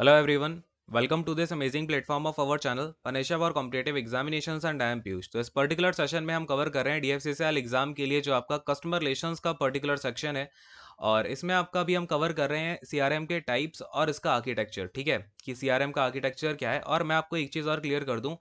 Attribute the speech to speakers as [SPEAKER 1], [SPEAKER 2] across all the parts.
[SPEAKER 1] Hello everyone welcome to this amazing platform of our channel पनेशा for competitive examinations and I am Piyush तो इस particular session में हम cover कर रहे हैं डीएफसीसीएल एग्जाम के लिए जो आपका कस्टमर रिलेशंस का पर्टिकुलर सेक्शन है और इसमें आपका भी हम कवर कर रहे हैं सीआरएम के टाइप्स और इसका आर्किटेक्चर ठीक है कि सीआरएम का आर्किटेक्चर क्या है और मैं आपको एक चीज़ और क्लियर कर दूँ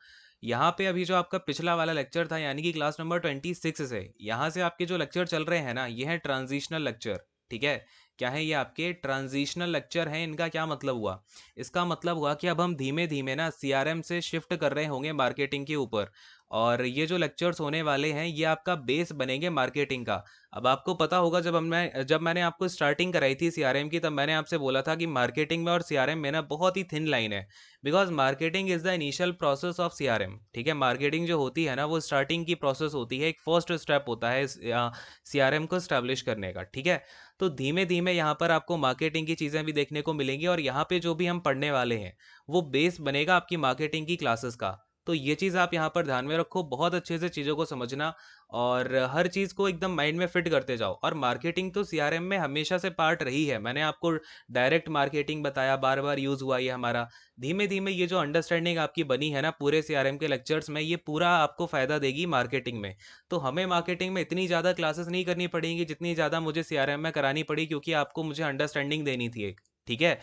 [SPEAKER 1] यहाँ पे अभी जो आपका पिछला वाला लेक्चर था यानी कि क्लास नंबर ट्वेंटी सिक्स से यहाँ से आपके जो लेक्चर चल रहे हैं ना ये है ट्रांजिशनल लेक्चर ठीक है क्या है ये आपके ट्रांजिशनल लेक्चर हैं इनका क्या मतलब हुआ इसका मतलब हुआ कि अब हम धीमे धीमे ना सीआरएम से शिफ्ट कर रहे होंगे मार्केटिंग के ऊपर और ये जो लेक्चर्स होने वाले हैं ये आपका बेस बनेंगे मार्केटिंग का अब आपको पता होगा जब हमने जब मैंने आपको स्टार्टिंग कराई थी सीआरएम की तब मैंने आपसे बोला था कि मार्केटिंग में और सीआरएम में ना बहुत ही थिन लाइन है because marketing is the initial process of CRM ठीक है मार्केटिंग जो होती है ना वो स्टार्टिंग की प्रोसेस होती है एक फर्स्ट स्टेप होता है सीआरएम को स्टैब्लिश करने का ठीक है तो धीमे धीमे यहाँ पर आपको मार्केटिंग की चीज़ें भी देखने को मिलेंगी और यहाँ पर जो भी हम पढ़ने वाले हैं वो बेस बनेगा आपकी मार्केटिंग की क्लासेस का तो ये चीज़ आप यहाँ पर ध्यान में रखो बहुत अच्छे से चीज़ों को समझना और हर चीज़ को एकदम माइंड में फिट करते जाओ और मार्केटिंग तो सी में हमेशा से पार्ट रही है मैंने आपको डायरेक्ट मार्केटिंग बताया बार बार यूज़ हुआ ये हमारा धीमे धीमे ये जो अंडरस्टैंडिंग आपकी बनी है ना पूरे सी के लेक्चर्स में ये पूरा आपको फ़ायदा देगी मार्केटिंग में तो हमें मार्केटिंग में इतनी ज़्यादा क्लासेस नहीं करनी पड़ेंगी जितनी ज़्यादा मुझे सी में करानी पड़ी क्योंकि आपको मुझे अंडरस्टैंडिंग देनी थी एक ठीक है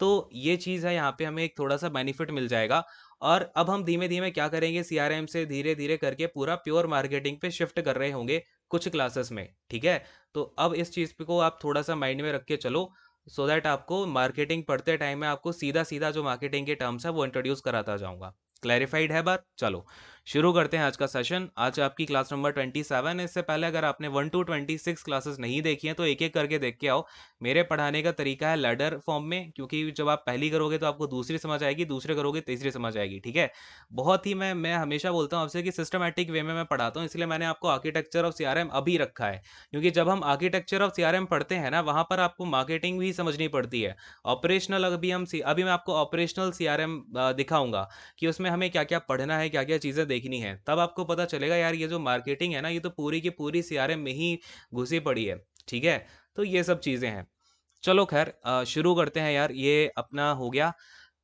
[SPEAKER 1] तो ये चीज़ है यहाँ पे हमें एक थोड़ा सा बेनिफिट मिल जाएगा और अब हम धीमे धीमे क्या करेंगे सीआरएम से धीरे धीरे करके पूरा प्योर मार्केटिंग पे शिफ्ट कर रहे होंगे कुछ क्लासेस में ठीक है तो अब इस चीज़ को आप थोड़ा सा माइंड में रख के चलो सो so दैट आपको मार्केटिंग पढ़ते टाइम में आपको सीधा सीधा जो मार्केटिंग के टर्म्स है वो इंट्रोड्यूस कराता जाऊंगा क्लैरिफाइड है बात चलो शुरू करते हैं आज का सेशन आज आपकी क्लास नंबर ट्वेंटी सेवन इससे पहले अगर आपने one two twenty six classes नहीं देखी हैं तो एक एक करके देख के आओ मेरे पढ़ाने का तरीका है लैडर फॉर्म में क्योंकि जब आप पहली करोगे तो आपको दूसरी समझ आएगी दूसरे करोगे तीसरी समझ आएगी ठीक है बहुत ही मैं मैं हमेशा बोलता हूँ आपसे कि सिस्टमेटिक वे में मैं पढ़ाता हूँ इसलिए मैंने आपको आर्किटेक्चर ऑफ सी अभी रखा है क्योंकि जब हम आर्किटेक्चर ऑफ सी पढ़ते हैं ना वहाँ पर आपको मार्केटिंग भी समझनी पड़ती है ऑपरेशनल अभी हम अभी मैं आपको ऑपरेशनल सी दिखाऊंगा कि उसमें हमें क्या क्या पढ़ना है क्या क्या चीज़ें देखनी है तब आपको पता चलेगा यार ये जो मार्केटिंग है ना ये तो पूरी की पूरी सियारे में ही घुसी पड़ी है ठीक है तो ये सब चीज़ें हैं चलो खैर शुरू करते हैं यार ये अपना हो गया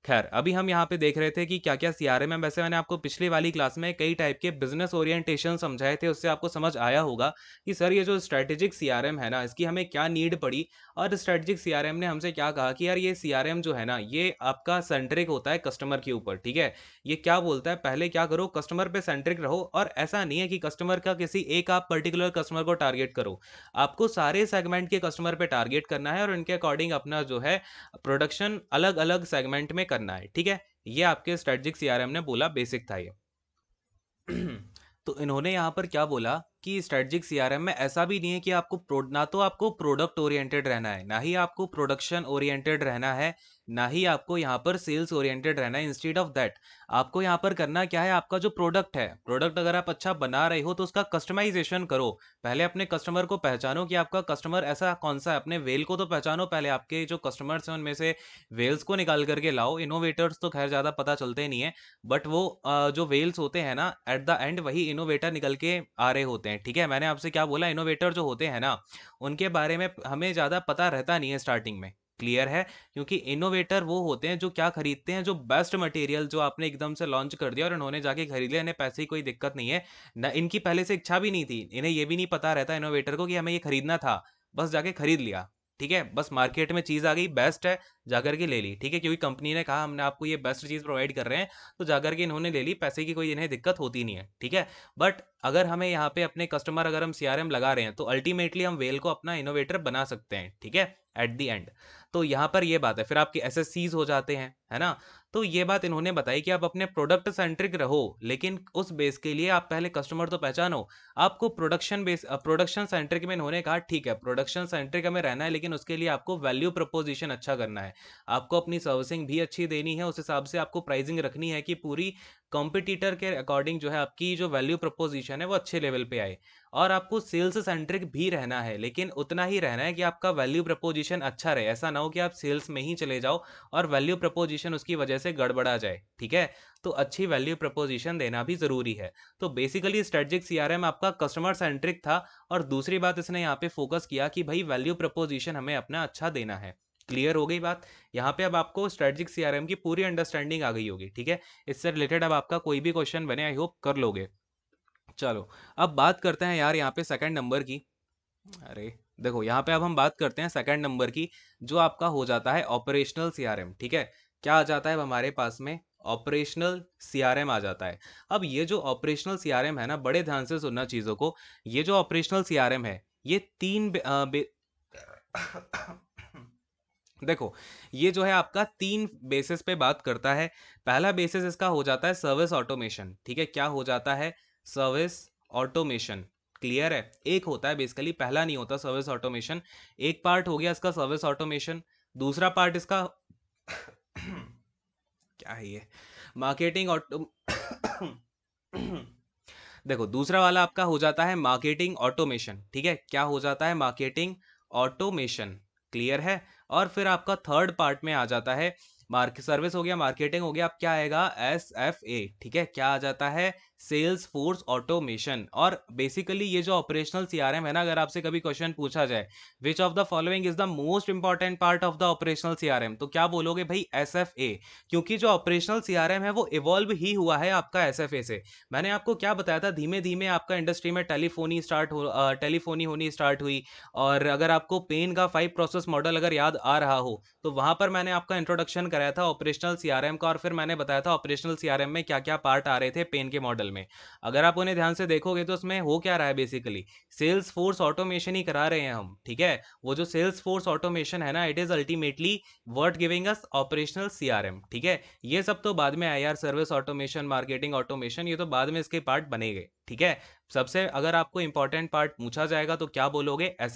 [SPEAKER 1] खैर अभी हम यहाँ पे देख रहे थे कि क्या क्या सी आर एम है वैसे मैंने आपको पिछले वाली क्लास में कई टाइप के बिजनेस ओरिएंटेशन समझाए थे उससे आपको समझ आया होगा कि सर ये जो स्ट्रैटेजिक सी आर एम है ना इसकी हमें क्या नीड पड़ी और स्ट्रैटेजिक सी आर एम ने हमसे क्या कहा कि यार ये सी आर एम जो है ना ये आपका सेंट्रिक होता है कस्टमर के ऊपर ठीक है ये क्या बोलता है पहले क्या करो कस्टमर पर सेंट्रिक रहो और ऐसा नहीं है कि कस्टमर का किसी एक आप पर्टिकुलर कस्टमर को टारगेट करो आपको सारे सेगमेंट के कस्टमर पर टारगेट करना है और उनके अकॉर्डिंग अपना जो है प्रोडक्शन अलग अलग सेगमेंट में करना है ठीक है ये आपके स्ट्रेटजिक सीआरएम ने बोला बेसिक था ये तो इन्होंने यहाँ पर क्या बोला कि स्ट्रेटजिक सीआरएम में ऐसा भी नहीं है कि आपको ना तो आपको प्रोडक्ट ओरिएंटेड रहना है ना ही आपको प्रोडक्शन ओरिएंटेड रहना है ना ही आपको यहाँ पर सेल्स ओरिएंटेड रहना है इंस्टेड ऑफ दैट आपको यहाँ पर करना क्या है आपका जो प्रोडक्ट है प्रोडक्ट अगर आप अच्छा बना रहे हो तो उसका कस्टमाइजेशन करो पहले अपने कस्टमर को पहचानो कि आपका कस्टमर ऐसा कौन सा है अपने वेल को तो पहचानो पहले आपके जो कस्टमर्स हैं उनमें से वेल्स को निकाल करके लाओ इनोवेटर्स तो खैर ज़्यादा पता चलते नहीं है बट वो जो वेल्स होते हैं ना एट द एंड वही इनोवेटर निकल के आ रहे होते हैं ठीक है मैंने आपसे क्या बोला इनोवेटर जो होते हैं ना उनके बारे में हमें ज़्यादा पता रहता नहीं है स्टार्टिंग में क्लियर है क्योंकि इनोवेटर वो होते हैं जो क्या खरीदते हैं जो बेस्ट मटेरियल जो आपने एकदम से लॉन्च कर दिया और इन्होंने जाके खरीद लिया इन्हें पैसे की कोई दिक्कत नहीं है न इनकी पहले से इच्छा भी नहीं थी इन्हें ये भी नहीं पता रहता इनोवेटर को कि हमें ये खरीदना था बस जाके खरीद लिया ठीक है बस मार्केट में चीज़ आ गई बेस्ट है जाकर के ले ली ठीक है क्योंकि कंपनी ने कहा हमने आपको ये बेस्ट चीज़ प्रोवाइड कर रहे हैं तो जाकर के इन्होंने ले ली पैसे की कोई इन्हें दिक्कत होती नहीं है ठीक है बट अगर हमें यहाँ पे अपने कस्टमर अगर हम सी लगा रहे हैं तो अल्टीमेटली हम वेल को अपना इनोवेटर बना सकते हैं ठीक है एट दी एंड तो यहाँ पर ये बात है फिर आपके एस हो जाते हैं है ना तो ये बात इन्होंने बताई कि आप अपने प्रोडक्ट सेंट्रिक रहो लेकिन उस बेस के लिए आप पहले कस्टमर तो पहचानो आपको प्रोडक्शन बेस प्रोडक्शन सेंट्रिक में इन्होंने कहा ठीक है प्रोडक्शन सेंट्रिक हमें रहना है लेकिन उसके लिए आपको वैल्यू प्रपोजिशन अच्छा करना है आपको अपनी सर्विसिंग भी अच्छी देनी है उस हिसाब से आपको प्राइजिंग रखनी है कि पूरी कॉम्पिटिटर के अकॉर्डिंग जो है आपकी जो वैल्यू प्रपोजिशन है वो अच्छे लेवल पे आए और आपको सेल्स सेंट्रिक भी रहना है लेकिन उतना ही रहना है कि आपका वैल्यू प्रपोजिशन अच्छा रहे ऐसा ना हो कि आप सेल्स में ही चले जाओ और वैल्यू प्रपोजिशन उसकी वजह से गड़बड़ा जाए ठीक है तो अच्छी वैल्यू प्रपोजिशन देना भी ज़रूरी है तो बेसिकली स्ट्रेटजिक सीआरएम आपका कस्टमर सेंट्रिक था और दूसरी बात इसने यहाँ पे फोकस किया कि भाई वैल्यू प्रपोजिशन हमें अपना अच्छा देना है क्लियर हो गई बात यहाँ पे अब आपको स्ट्रेटजिक सीआरएम की पूरी अंडरस्टैंडिंग आ गई होगी ठीक है इससे रिलेटेड अब आपका कोई भी क्वेश्चन बने आई होप कर लोगे चलो अब बात करते हैं यार यहाँ पे सेकंड नंबर की अरे देखो यहाँ पे अब हम बात करते हैं सेकंड नंबर की जो आपका हो जाता है ऑपरेशनल सीआरएम ठीक है क्या आ जाता है हमारे पास में ऑपरेशनल सीआरएम आ जाता है अब ये जो ऑपरेशनल सीआरएम है ना बड़े ध्यान से सुनना चीज़ों को ये जो ऑपरेशनल सीआरएम है ये तीन बे, आ, बे, देखो ये जो है आपका तीन बेसिस पे बात करता है पहला बेसिस इसका हो जाता है सर्विस ऑटोमेशन ठीक है क्या हो जाता है सर्विस ऑटोमेशन क्लियर है एक होता है बेसिकली पहला नहीं होता सर्विस ऑटोमेशन एक पार्ट हो गया इसका सर्विस ऑटोमेशन दूसरा पार्ट इसका क्या है ये मार्केटिंग ऑटो देखो दूसरा वाला आपका हो जाता है मार्केटिंग ऑटोमेशन ठीक है क्या हो जाता है मार्केटिंग ऑटोमेशन क्लियर है और फिर आपका थर्ड पार्ट में आ जाता है मार्केट सर्विस हो गया मार्केटिंग हो गया अब क्या आएगा एस एफ ए ठीक है क्या आ जाता है सेल्स फोर्स ऑटोमेशन और बेसिकली ये जो ऑपरेशनल सी है ना अगर आपसे कभी क्वेश्चन पूछा जाए which of the following is the most important part of the operational C तो क्या बोलोगे भाई एस क्योंकि जो ऑपरेशनल सी है वो इवॉल्व ही हुआ है आपका एस से मैंने आपको क्या बताया था धीमे धीमे आपका इंडस्ट्री में टेलीफोनी स्टार्ट हो टेलीफोनी होनी स्टार्ट हुई और अगर आपको पेन का फाइव प्रोसेस मॉडल अगर याद आ रहा हो तो वहां पर मैंने आपका इंट्रोडक्शन कराया था ऑपरेशनल सी का और फिर मैंने बताया था ऑपरेशनल सी में क्या क्या पार्ट आ रहे थे पेन के मॉडल में अगर आप उन्हें ध्यान से देखोगे तो उसमें हो क्या रहा है बेसिकली सेल्स फोर्स ऑटोमेशन ही करा रहे हैं हम ठीक है वो जो सेल्स फोर्स ऑटोमेशन है ना it is ultimately worth giving us operational C ठीक है ये सब तो बाद में आई सर्विस ऑटोमेशन मार्केटिंग ऑटोमेशन ये तो बाद में इसके पार्ट बनेंगे ठीक है सबसे अगर आपको इंपॉर्टेंट पार्ट पूछा जाएगा तो क्या बोलोगे एस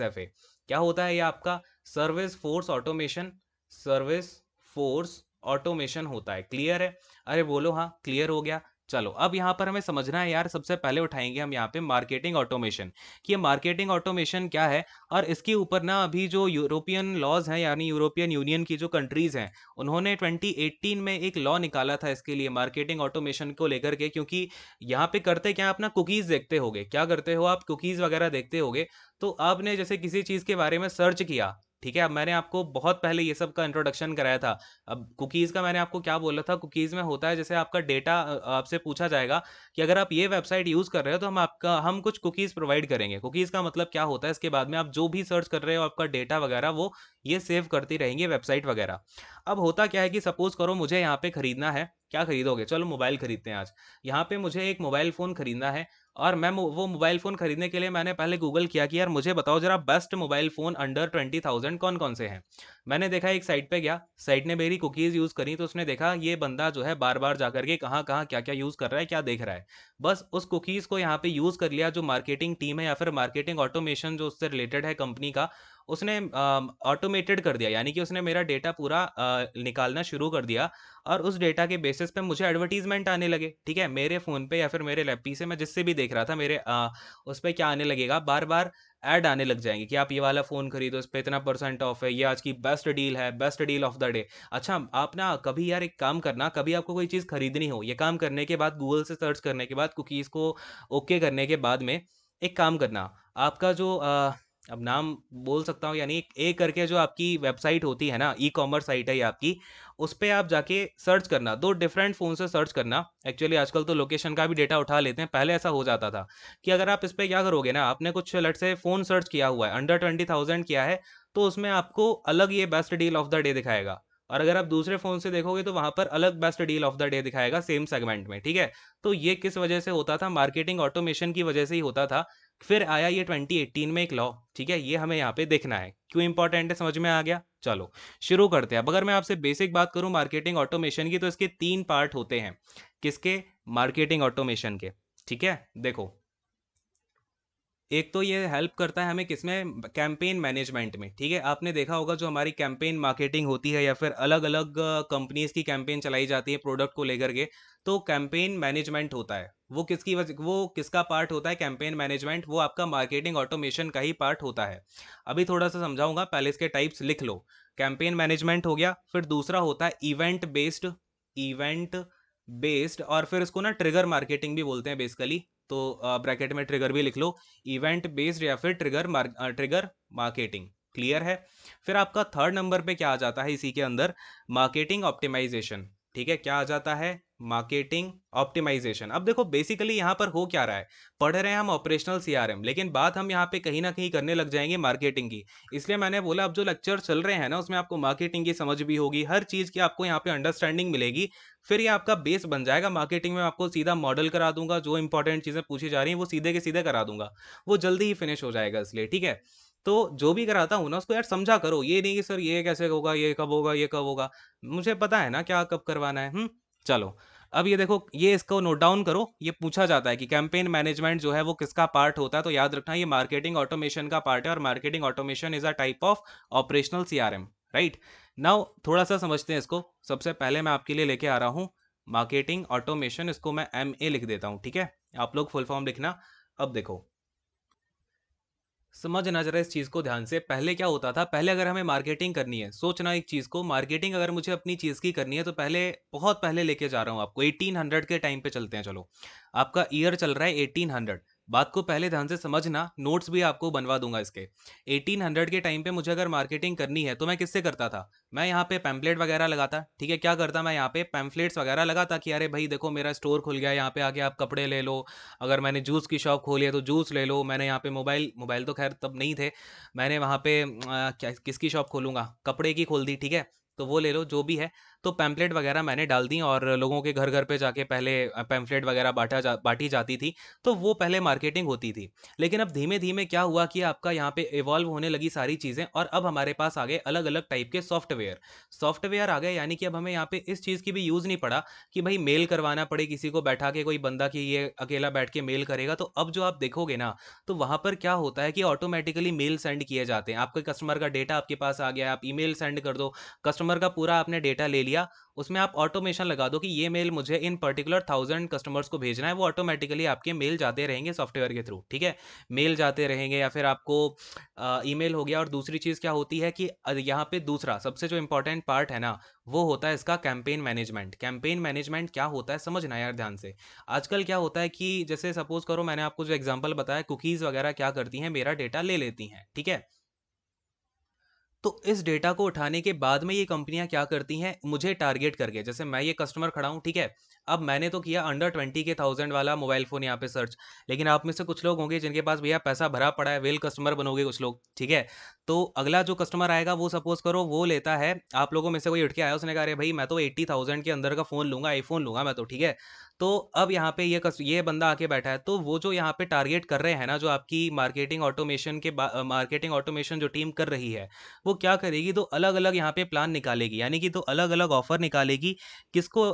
[SPEAKER 1] क्या होता है ये आपका service force automation service force automation होता है क्लियर है अरे बोलो हाँ क्लियर हो गया चलो अब यहाँ पर हमें समझना है यार सबसे पहले उठाएंगे हम यहाँ पे मार्केटिंग ऑटोमेशन कि ये मार्केटिंग ऑटोमेशन क्या है और इसके ऊपर ना अभी जो यूरोपियन लॉज हैं यानी यूरोपियन यूनियन की जो कंट्रीज़ हैं उन्होंने 2018 में एक लॉ निकाला था इसके लिए मार्केटिंग ऑटोमेशन को लेकर के क्योंकि यहाँ पे करते क्या अपना कुकीज़ देखते हो क्या करते हो आप कुकीज़ वगैरह देखते हो तो आपने जैसे किसी चीज़ के बारे में सर्च किया ठीक है अब मैंने आपको बहुत पहले ये सब का इंट्रोडक्शन कराया था अब कुकीज़ का मैंने आपको क्या बोला था कुकीज़ में होता है जैसे आपका डेटा आपसे पूछा जाएगा कि अगर आप ये वेबसाइट यूज़ कर रहे हो तो हम आपका हम कुछ कुकीज़ प्रोवाइड करेंगे कुकीज़ का मतलब क्या होता है इसके बाद में आप जो भी सर्च कर रहे हो आपका डेटा वगैरह वो ये सेव करती रहेंगे वेबसाइट वगैरह अब होता क्या है कि सपोज़ करो मुझे यहाँ पे ख़रीदना है क्या खरीदोगे चलो मोबाइल खरीदते हैं आज यहाँ पे मुझे एक मोबाइल फ़ोन खरीदना है और मैं वो मोबाइल फ़ोन खरीदने के लिए मैंने पहले गूगल किया कि यार मुझे बताओ जरा best mobile phone under twenty thousand कौन कौन से हैं मैंने देखा एक साइट पे गया साइट ने मेरी कुकीज़ यूज़ करी तो उसने देखा ये बंदा जो है बार बार जा करके कहाँ कहाँ क्या क्या यूज़ कर रहा है क्या देख रहा है बस उस कुकीज़ को यहाँ पर यूज़ कर लिया जो मार्केटिंग टीम है या फिर मार्केटिंग ऑटोमेशन जो उससे रिलेटेड है कंपनी का उसने ऑटोमेटेड कर दिया यानी कि उसने मेरा डेटा पूरा आ, निकालना शुरू कर दिया और उस डेटा के बेसिस पे मुझे एडवर्टीजमेंट आने लगे ठीक है मेरे फ़ोन पे या फिर मेरे लैपी से मैं जिससे भी देख रहा था मेरे आ, उस पर क्या आने लगेगा बार बार ऐड आने लग जाएंगे कि आप ये वाला फ़ोन खरीदो उस पर इतना परसेंट ऑफ है ये आज की बेस्ट डील है best deal of the day अच्छा आप ना कभी यार एक काम करना कभी आपको कोई चीज़ खरीदनी हो ये काम करने के बाद गूगल से सर्च करने के बाद कुकीज़ को ओके करने के बाद में एक काम करना आपका जो आ, अब नाम बोल सकता हूँ यानी ए करके जो आपकी वेबसाइट होती है ना ई कॉमर्स साइट है ये आपकी उस पर आप जाके सर्च करना दो डिफरेंट फ़ोन से सर्च करना एक्चुअली आजकल तो लोकेशन का भी डेटा उठा लेते हैं पहले ऐसा हो जाता था कि अगर आप इस पर क्या करोगे ना आपने कुछ लट से फ़ोन सर्च किया हुआ है अंडर ट्वेंटी थाउजेंड किया है तो उसमें आपको अलग ये best deal of the day दिखाएगा और अगर आप दूसरे फ़ोन से देखोगे तो वहाँ पर अलग best deal of the day दिखाएगा सेम सेगमेंट में ठीक है तो ये किस वजह से होता था मार्केटिंग ऑटोमेशन की वजह से ही होता था फिर आया ये 2018 में एक लॉ ठीक है ये हमें यहाँ पे देखना है क्यों इंपॉर्टेंट है समझ में आ गया चलो शुरू करते हैं अब अगर मैं आपसे बेसिक बात करूँ मार्केटिंग ऑटोमेशन की तो इसके तीन पार्ट होते हैं किसके मार्केटिंग ऑटोमेशन के ठीक है देखो एक तो ये हेल्प करता है हमें किसमें कैंपेन मैनेजमेंट में ठीक है आपने देखा होगा जो हमारी कैंपेन मार्केटिंग होती है या फिर अलग अलग कंपनीज की कैंपेन चलाई जाती है प्रोडक्ट को लेकर के तो कैंपेन मैनेजमेंट होता है वो किसकी वजह वो किसका पार्ट होता है कैंपेन मैनेजमेंट वो आपका मार्केटिंग ऑटोमेशन का ही पार्ट होता है अभी थोड़ा सा समझाऊंगा पहले इसके टाइप्स लिख लो कैंपेन मैनेजमेंट हो गया फिर दूसरा होता है इवेंट बेस्ड इवेंट बेस्ड और फिर इसको ना ट्रिगर मार्केटिंग भी बोलते हैं बेसिकली तो ब्रैकेट में ट्रिगर भी लिख लो इवेंट बेस्ड या फिर ट्रिगर ट्रिगर मार्केटिंग क्लियर है फिर आपका थर्ड नंबर पे क्या आ जाता है इसी के अंदर मार्केटिंग ऑप्टिमाइजेशन ठीक है क्या आ जाता है मार्केटिंग ऑप्टिमाइजेशन अब देखो बेसिकली यहाँ पर हो क्या रहा है पढ़ रहे हैं हम ऑपरेशनल सीआरएम लेकिन बात हम यहाँ पे कहीं ना कहीं करने लग जाएंगे मार्केटिंग की इसलिए मैंने बोला अब जो लेक्चर चल रहे हैं ना उसमें आपको मार्केटिंग की समझ भी होगी हर चीज़ की आपको यहाँ पे अंडरस्टैंडिंग मिलेगी फिर ये आपका बेस बन जाएगा मार्केटिंग में आपको सीधा मॉडल करा दूंगा जो इंपॉर्टेंट चीज़ें पूछी जा रही हैं वो सीधे के सीधे करा दूंगा वो जल्दी ही फिनिश हो जाएगा इसलिए ठीक है तो जो भी कराता हूँ ना उसको यार समझा करो ये नहीं कि सर ये कैसे होगा ये कब होगा ये कब होगा मुझे पता है ना क्या कब करवाना है हुँ? चलो अब ये देखो ये इसको नोट डाउन करो ये पूछा जाता है कि कैंपेन मैनेजमेंट जो है वो किसका पार्ट होता है तो याद रखना ये मार्केटिंग ऑटोमेशन का पार्ट है और marketing automation is a type of operational CRM right now थोड़ा सा समझते हैं इसको सबसे पहले मैं आपके लिए लेके आ रहा हूँ मार्केटिंग ऑटोमेशन इसको मैं एम ए लिख देता हूँ ठीक है आप लोग फुल फॉर्म लिखना अब देखो समझना जरा इस चीज़ को ध्यान से पहले क्या होता था पहले अगर हमें मार्केटिंग करनी है सोचना एक चीज़ को मार्केटिंग अगर मुझे अपनी चीज़ की करनी है तो पहले बहुत पहले लेके जा रहा हूँ आपको 1800 के टाइम पे चलते हैं चलो आपका ईयर चल रहा है 1800 बात को पहले ध्यान से समझना नोट्स भी आपको बनवा दूंगा इसके 1800 के टाइम पे मुझे अगर मार्केटिंग करनी है तो मैं किससे करता था मैं यहाँ पे पैम्पलेट वगैरह लगाता ठीक है क्या करता मैं यहाँ पे पैम्फलेट्स वगैरह लगाता कि अरे भाई देखो मेरा स्टोर खुल गया यहाँ पे आके आप कपड़े ले लो अगर मैंने जूस की शॉप खोली है तो जूस ले लो मैंने यहाँ पे मोबाइल मोबाइल तो खैर तब नहीं थे मैंने वहाँ पे आ, किसकी शॉप खोलूँगा कपड़े की खोल दी ठीक है तो वो ले लो जो भी है तो पैम्पलेट वगैरह मैंने डाल दी और लोगों के घर घर पे जाके पहले पैम्फलेट वगैरह बांटा जा बांटी जाती थी तो वो पहले मार्केटिंग होती थी लेकिन अब धीमे धीमे क्या हुआ कि आपका यहाँ पे इवॉल्व होने लगी सारी चीज़ें और अब हमारे पास आ गए अलग अलग टाइप के सॉफ्टवेयर सॉफ्टवेयर आ गए यानी कि अब हमें यहाँ पे इस चीज़ की भी यूज़ नहीं पड़ा कि भाई मेल करवाना पड़े किसी को बैठा के कोई बंदा कि ये अकेला बैठ के मेल करेगा तो अब जो आप देखोगे ना तो वहाँ पर क्या होता है कि ऑटोमेटिकली मेल सेंड किए जाते हैं आपके कस्टमर का डेटा आपके पास आ गया आप ई सेंड कर दो कस्टमर का पूरा आपने डेटा ले लिया दिया उसमें आप ऑटोमेशन लगा दो कि ये मेल मुझे इन पर्टिकुलर थाउजेंड कस्टमर्स को भेजना है वो ऑटोमेटिकली आपके मेल जाते रहेंगे सॉफ्टवेयर के थ्रू ठीक है मेल जाते रहेंगे या फिर आपको ई ईमेल हो गया और दूसरी चीज़ क्या होती है कि यहाँ पे दूसरा सबसे जो इंपॉर्टेंट पार्ट है ना वो होता है इसका कैंपेन मैनेजमेंट कैंपेन मैनेजमेंट क्या होता है समझना यार ध्यान से आजकल क्या होता है कि जैसे सपोज करो मैंने आपको जो एग्जाम्पल बताया कुकीज़ वगैरह क्या करती हैं मेरा डेटा ले लेती हैं ठीक है थीके? तो इस डेटा को उठाने के बाद में ये कंपनियां क्या करती हैं मुझे टारगेट करके जैसे मैं ये कस्टमर खड़ा हूँ ठीक है अब मैंने तो किया अंडर ट्वेंटी के थाउजेंड वाला मोबाइल फ़ोन यहाँ पे सर्च लेकिन आप में से कुछ लोग होंगे जिनके पास भैया पैसा भरा पड़ा है वेल कस्टमर बनोगे कुछ लोग ठीक है तो अगला जो कस्टमर आएगा वो सपोज करो वो लेता है आप लोगों में से कोई उठ के आया उसने कहा अरे भाई मैं तो एट्टी थाउजेंड के अंदर का फ़ोन लूँगा आईफोन लूँगा मैं तो ठीक है तो अब यहाँ पे ये कस, ये बंदा आके बैठा है तो वो जो यहाँ पे टारगेट कर रहे हैं ना जो आपकी मार्केटिंग ऑटोमेशन के मार्केटिंग ऑटोमेशन जो टीम कर रही है वो क्या करेगी तो अलग अलग यहाँ पे प्लान निकालेगी यानी कि तो अलग अलग ऑफर निकालेगी किसको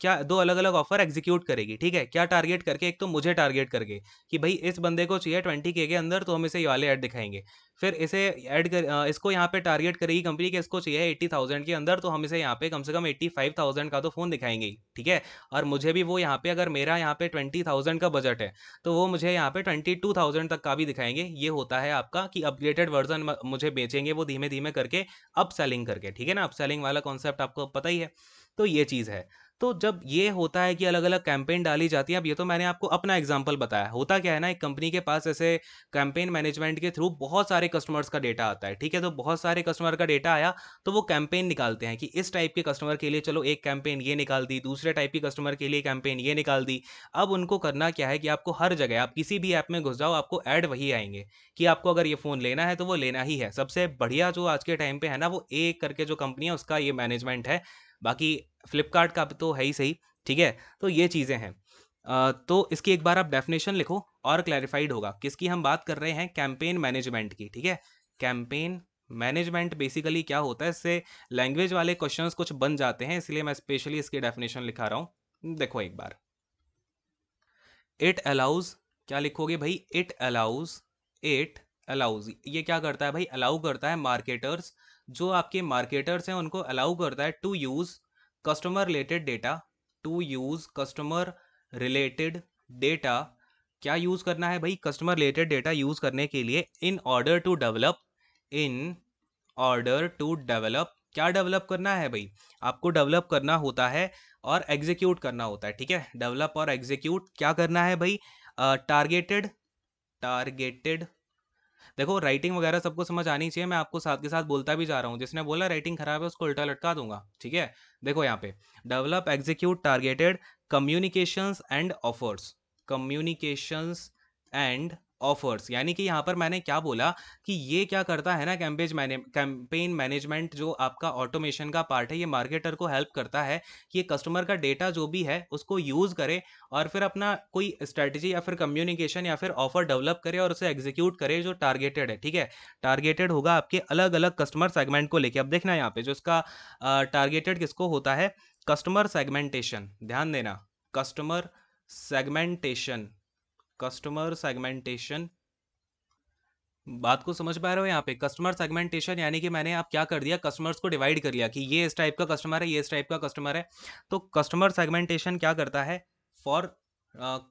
[SPEAKER 1] क्या दो अलग अलग ऑफर एग्जीक्यूट करेगी ठीक है क्या टारगेट करके एक तो मुझे टारगेट करके कि भाई इस बंदे को चाहिए ट्वेंटी के अंदर तो हम इसे ये वाले ऐड दिखाएंगे फिर इसे ऐड कर इसको यहाँ पे टारगेट करेगी कंपनी कि इसको चाहिए एट्टी थाउजेंड के अंदर तो हम इसे यहाँ पे कम से कम एट्टी फाइव थाउजेंड का तो फ़ोन दिखाएंगे ठीक है और मुझे भी वो यहाँ पे अगर मेरा यहाँ पे ट्वेंटी थाउजेंड का बजट है तो वो मुझे यहाँ पे ट्वेंटी टू थाउजेंड तक का भी दिखाएंगे ये होता है आपका कि अपग्रेडेड वर्जन मुझे बेचेंगे वो धीमे धीमे करके अप सेलिंग करके ठीक है ना अप सेलिंग वाला कॉन्सेप्ट आपको पता ही है तो ये चीज़ है तो जब ये होता है कि अलग अलग कैंपेन डाली जाती है अब ये तो मैंने आपको अपना एग्जाम्पल बताया होता क्या है ना एक कंपनी के पास ऐसे कैंपेन मैनेजमेंट के थ्रू बहुत सारे कस्टमर्स का डेटा आता है ठीक है तो बहुत सारे कस्टमर का डेटा आया तो वो कैंपेन निकालते हैं कि इस टाइप के कस्टमर के लिए चलो एक कैंपेन ये निकाल दी दूसरे टाइप के कस्टमर के लिए कैंपेन ये निकाल दी अब उनको करना क्या है कि आपको हर जगह आप किसी भी ऐप में घुस जाओ आपको ऐड वही आएंगे कि आपको अगर ये फ़ोन लेना है तो वो लेना ही है सबसे बढ़िया जो आज के टाइम पे है ना वो एक करके जो कंपनी है उसका ये मैनेजमेंट है बाकी फ्लिपकार्ट का तो है ही सही ठीक है तो ये चीज़ें हैं तो इसकी एक बार आप डेफिनेशन लिखो और क्लैरिफाइड होगा किसकी हम बात कर रहे हैं कैंपेन मैनेजमेंट की ठीक है कैंपेन मैनेजमेंट बेसिकली क्या होता है इससे लैंग्वेज वाले क्वेश्चंस कुछ बन जाते हैं इसलिए मैं स्पेशली इसकी डेफिनेशन लिखा रहा हूँ देखो एक बार इट अलाउज क्या लिखोगे भाई इट अलाउज इट अलाउज ये क्या करता है भाई अलाउ करता है मार्केटर्स जो आपके मार्केटर्स हैं उनको अलाउ करता है to use customer related data to use customer related data क्या यूज़ करना है भाई कस्टमर रिलेटेड डेटा यूज़ करने के लिए in order to develop in order to develop क्या डेवलप करना है भाई आपको डेवलप करना होता है और एग्जीक्यूट करना होता है ठीक है डेवलप और एग्जीक्यूट क्या करना है भाई टारगेटेड टारगेटेड देखो राइटिंग वगैरह सबको समझ आनी चाहिए मैं आपको साथ के साथ बोलता भी जा रहा हूँ जिसने बोला राइटिंग खराब है उसको उल्टा लटका दूंगा ठीक है देखो यहाँ पे develop execute targeted communications and offers communications and offers यानी कि यहाँ पर मैंने क्या बोला कि ये क्या करता है ना कैम्पेज मैने कैंपेन मैनेजमेंट जो आपका ऑटोमेशन का पार्ट है ये मार्केटर को हेल्प करता है कि ये कस्टमर का डेटा जो भी है उसको यूज़ करे और फिर अपना कोई स्ट्रेटजी या फिर कम्युनिकेशन या फिर ऑफर डेवलप करे और उसे एग्जीक्यूट करे जो टारगेटेड है ठीक है टारगेटेड होगा आपके अलग अलग कस्टमर सेगमेंट को लेके अब देखना यहाँ पे जो इसका टारगेटेड किसको होता है कस्टमर सेगमेंटेशन ध्यान देना कस्टमर सेगमेंटेशन कस्टमर सेगमेंटेशन बात को समझ पा रहे हो यहाँ पे कस्टमर सेगमेंटेशन यानी कि मैंने आप क्या कर दिया कस्टमर्स को डिवाइड कर लिया कि ये इस टाइप का कस्टमर है ये इस टाइप का कस्टमर है तो कस्टमर सेगमेंटेशन क्या करता है for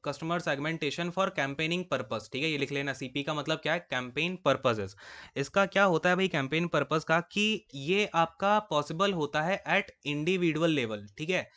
[SPEAKER 1] customer segmentation for campaigning purpose ठीक है ये लिख लेना सीपी का मतलब क्या है कैंपेन पर्पजेज इसका क्या होता है भाई कैंपेन पर्पज का कि ये आपका पॉसिबल होता है एट इंडिविजुअल लेवल ठीक है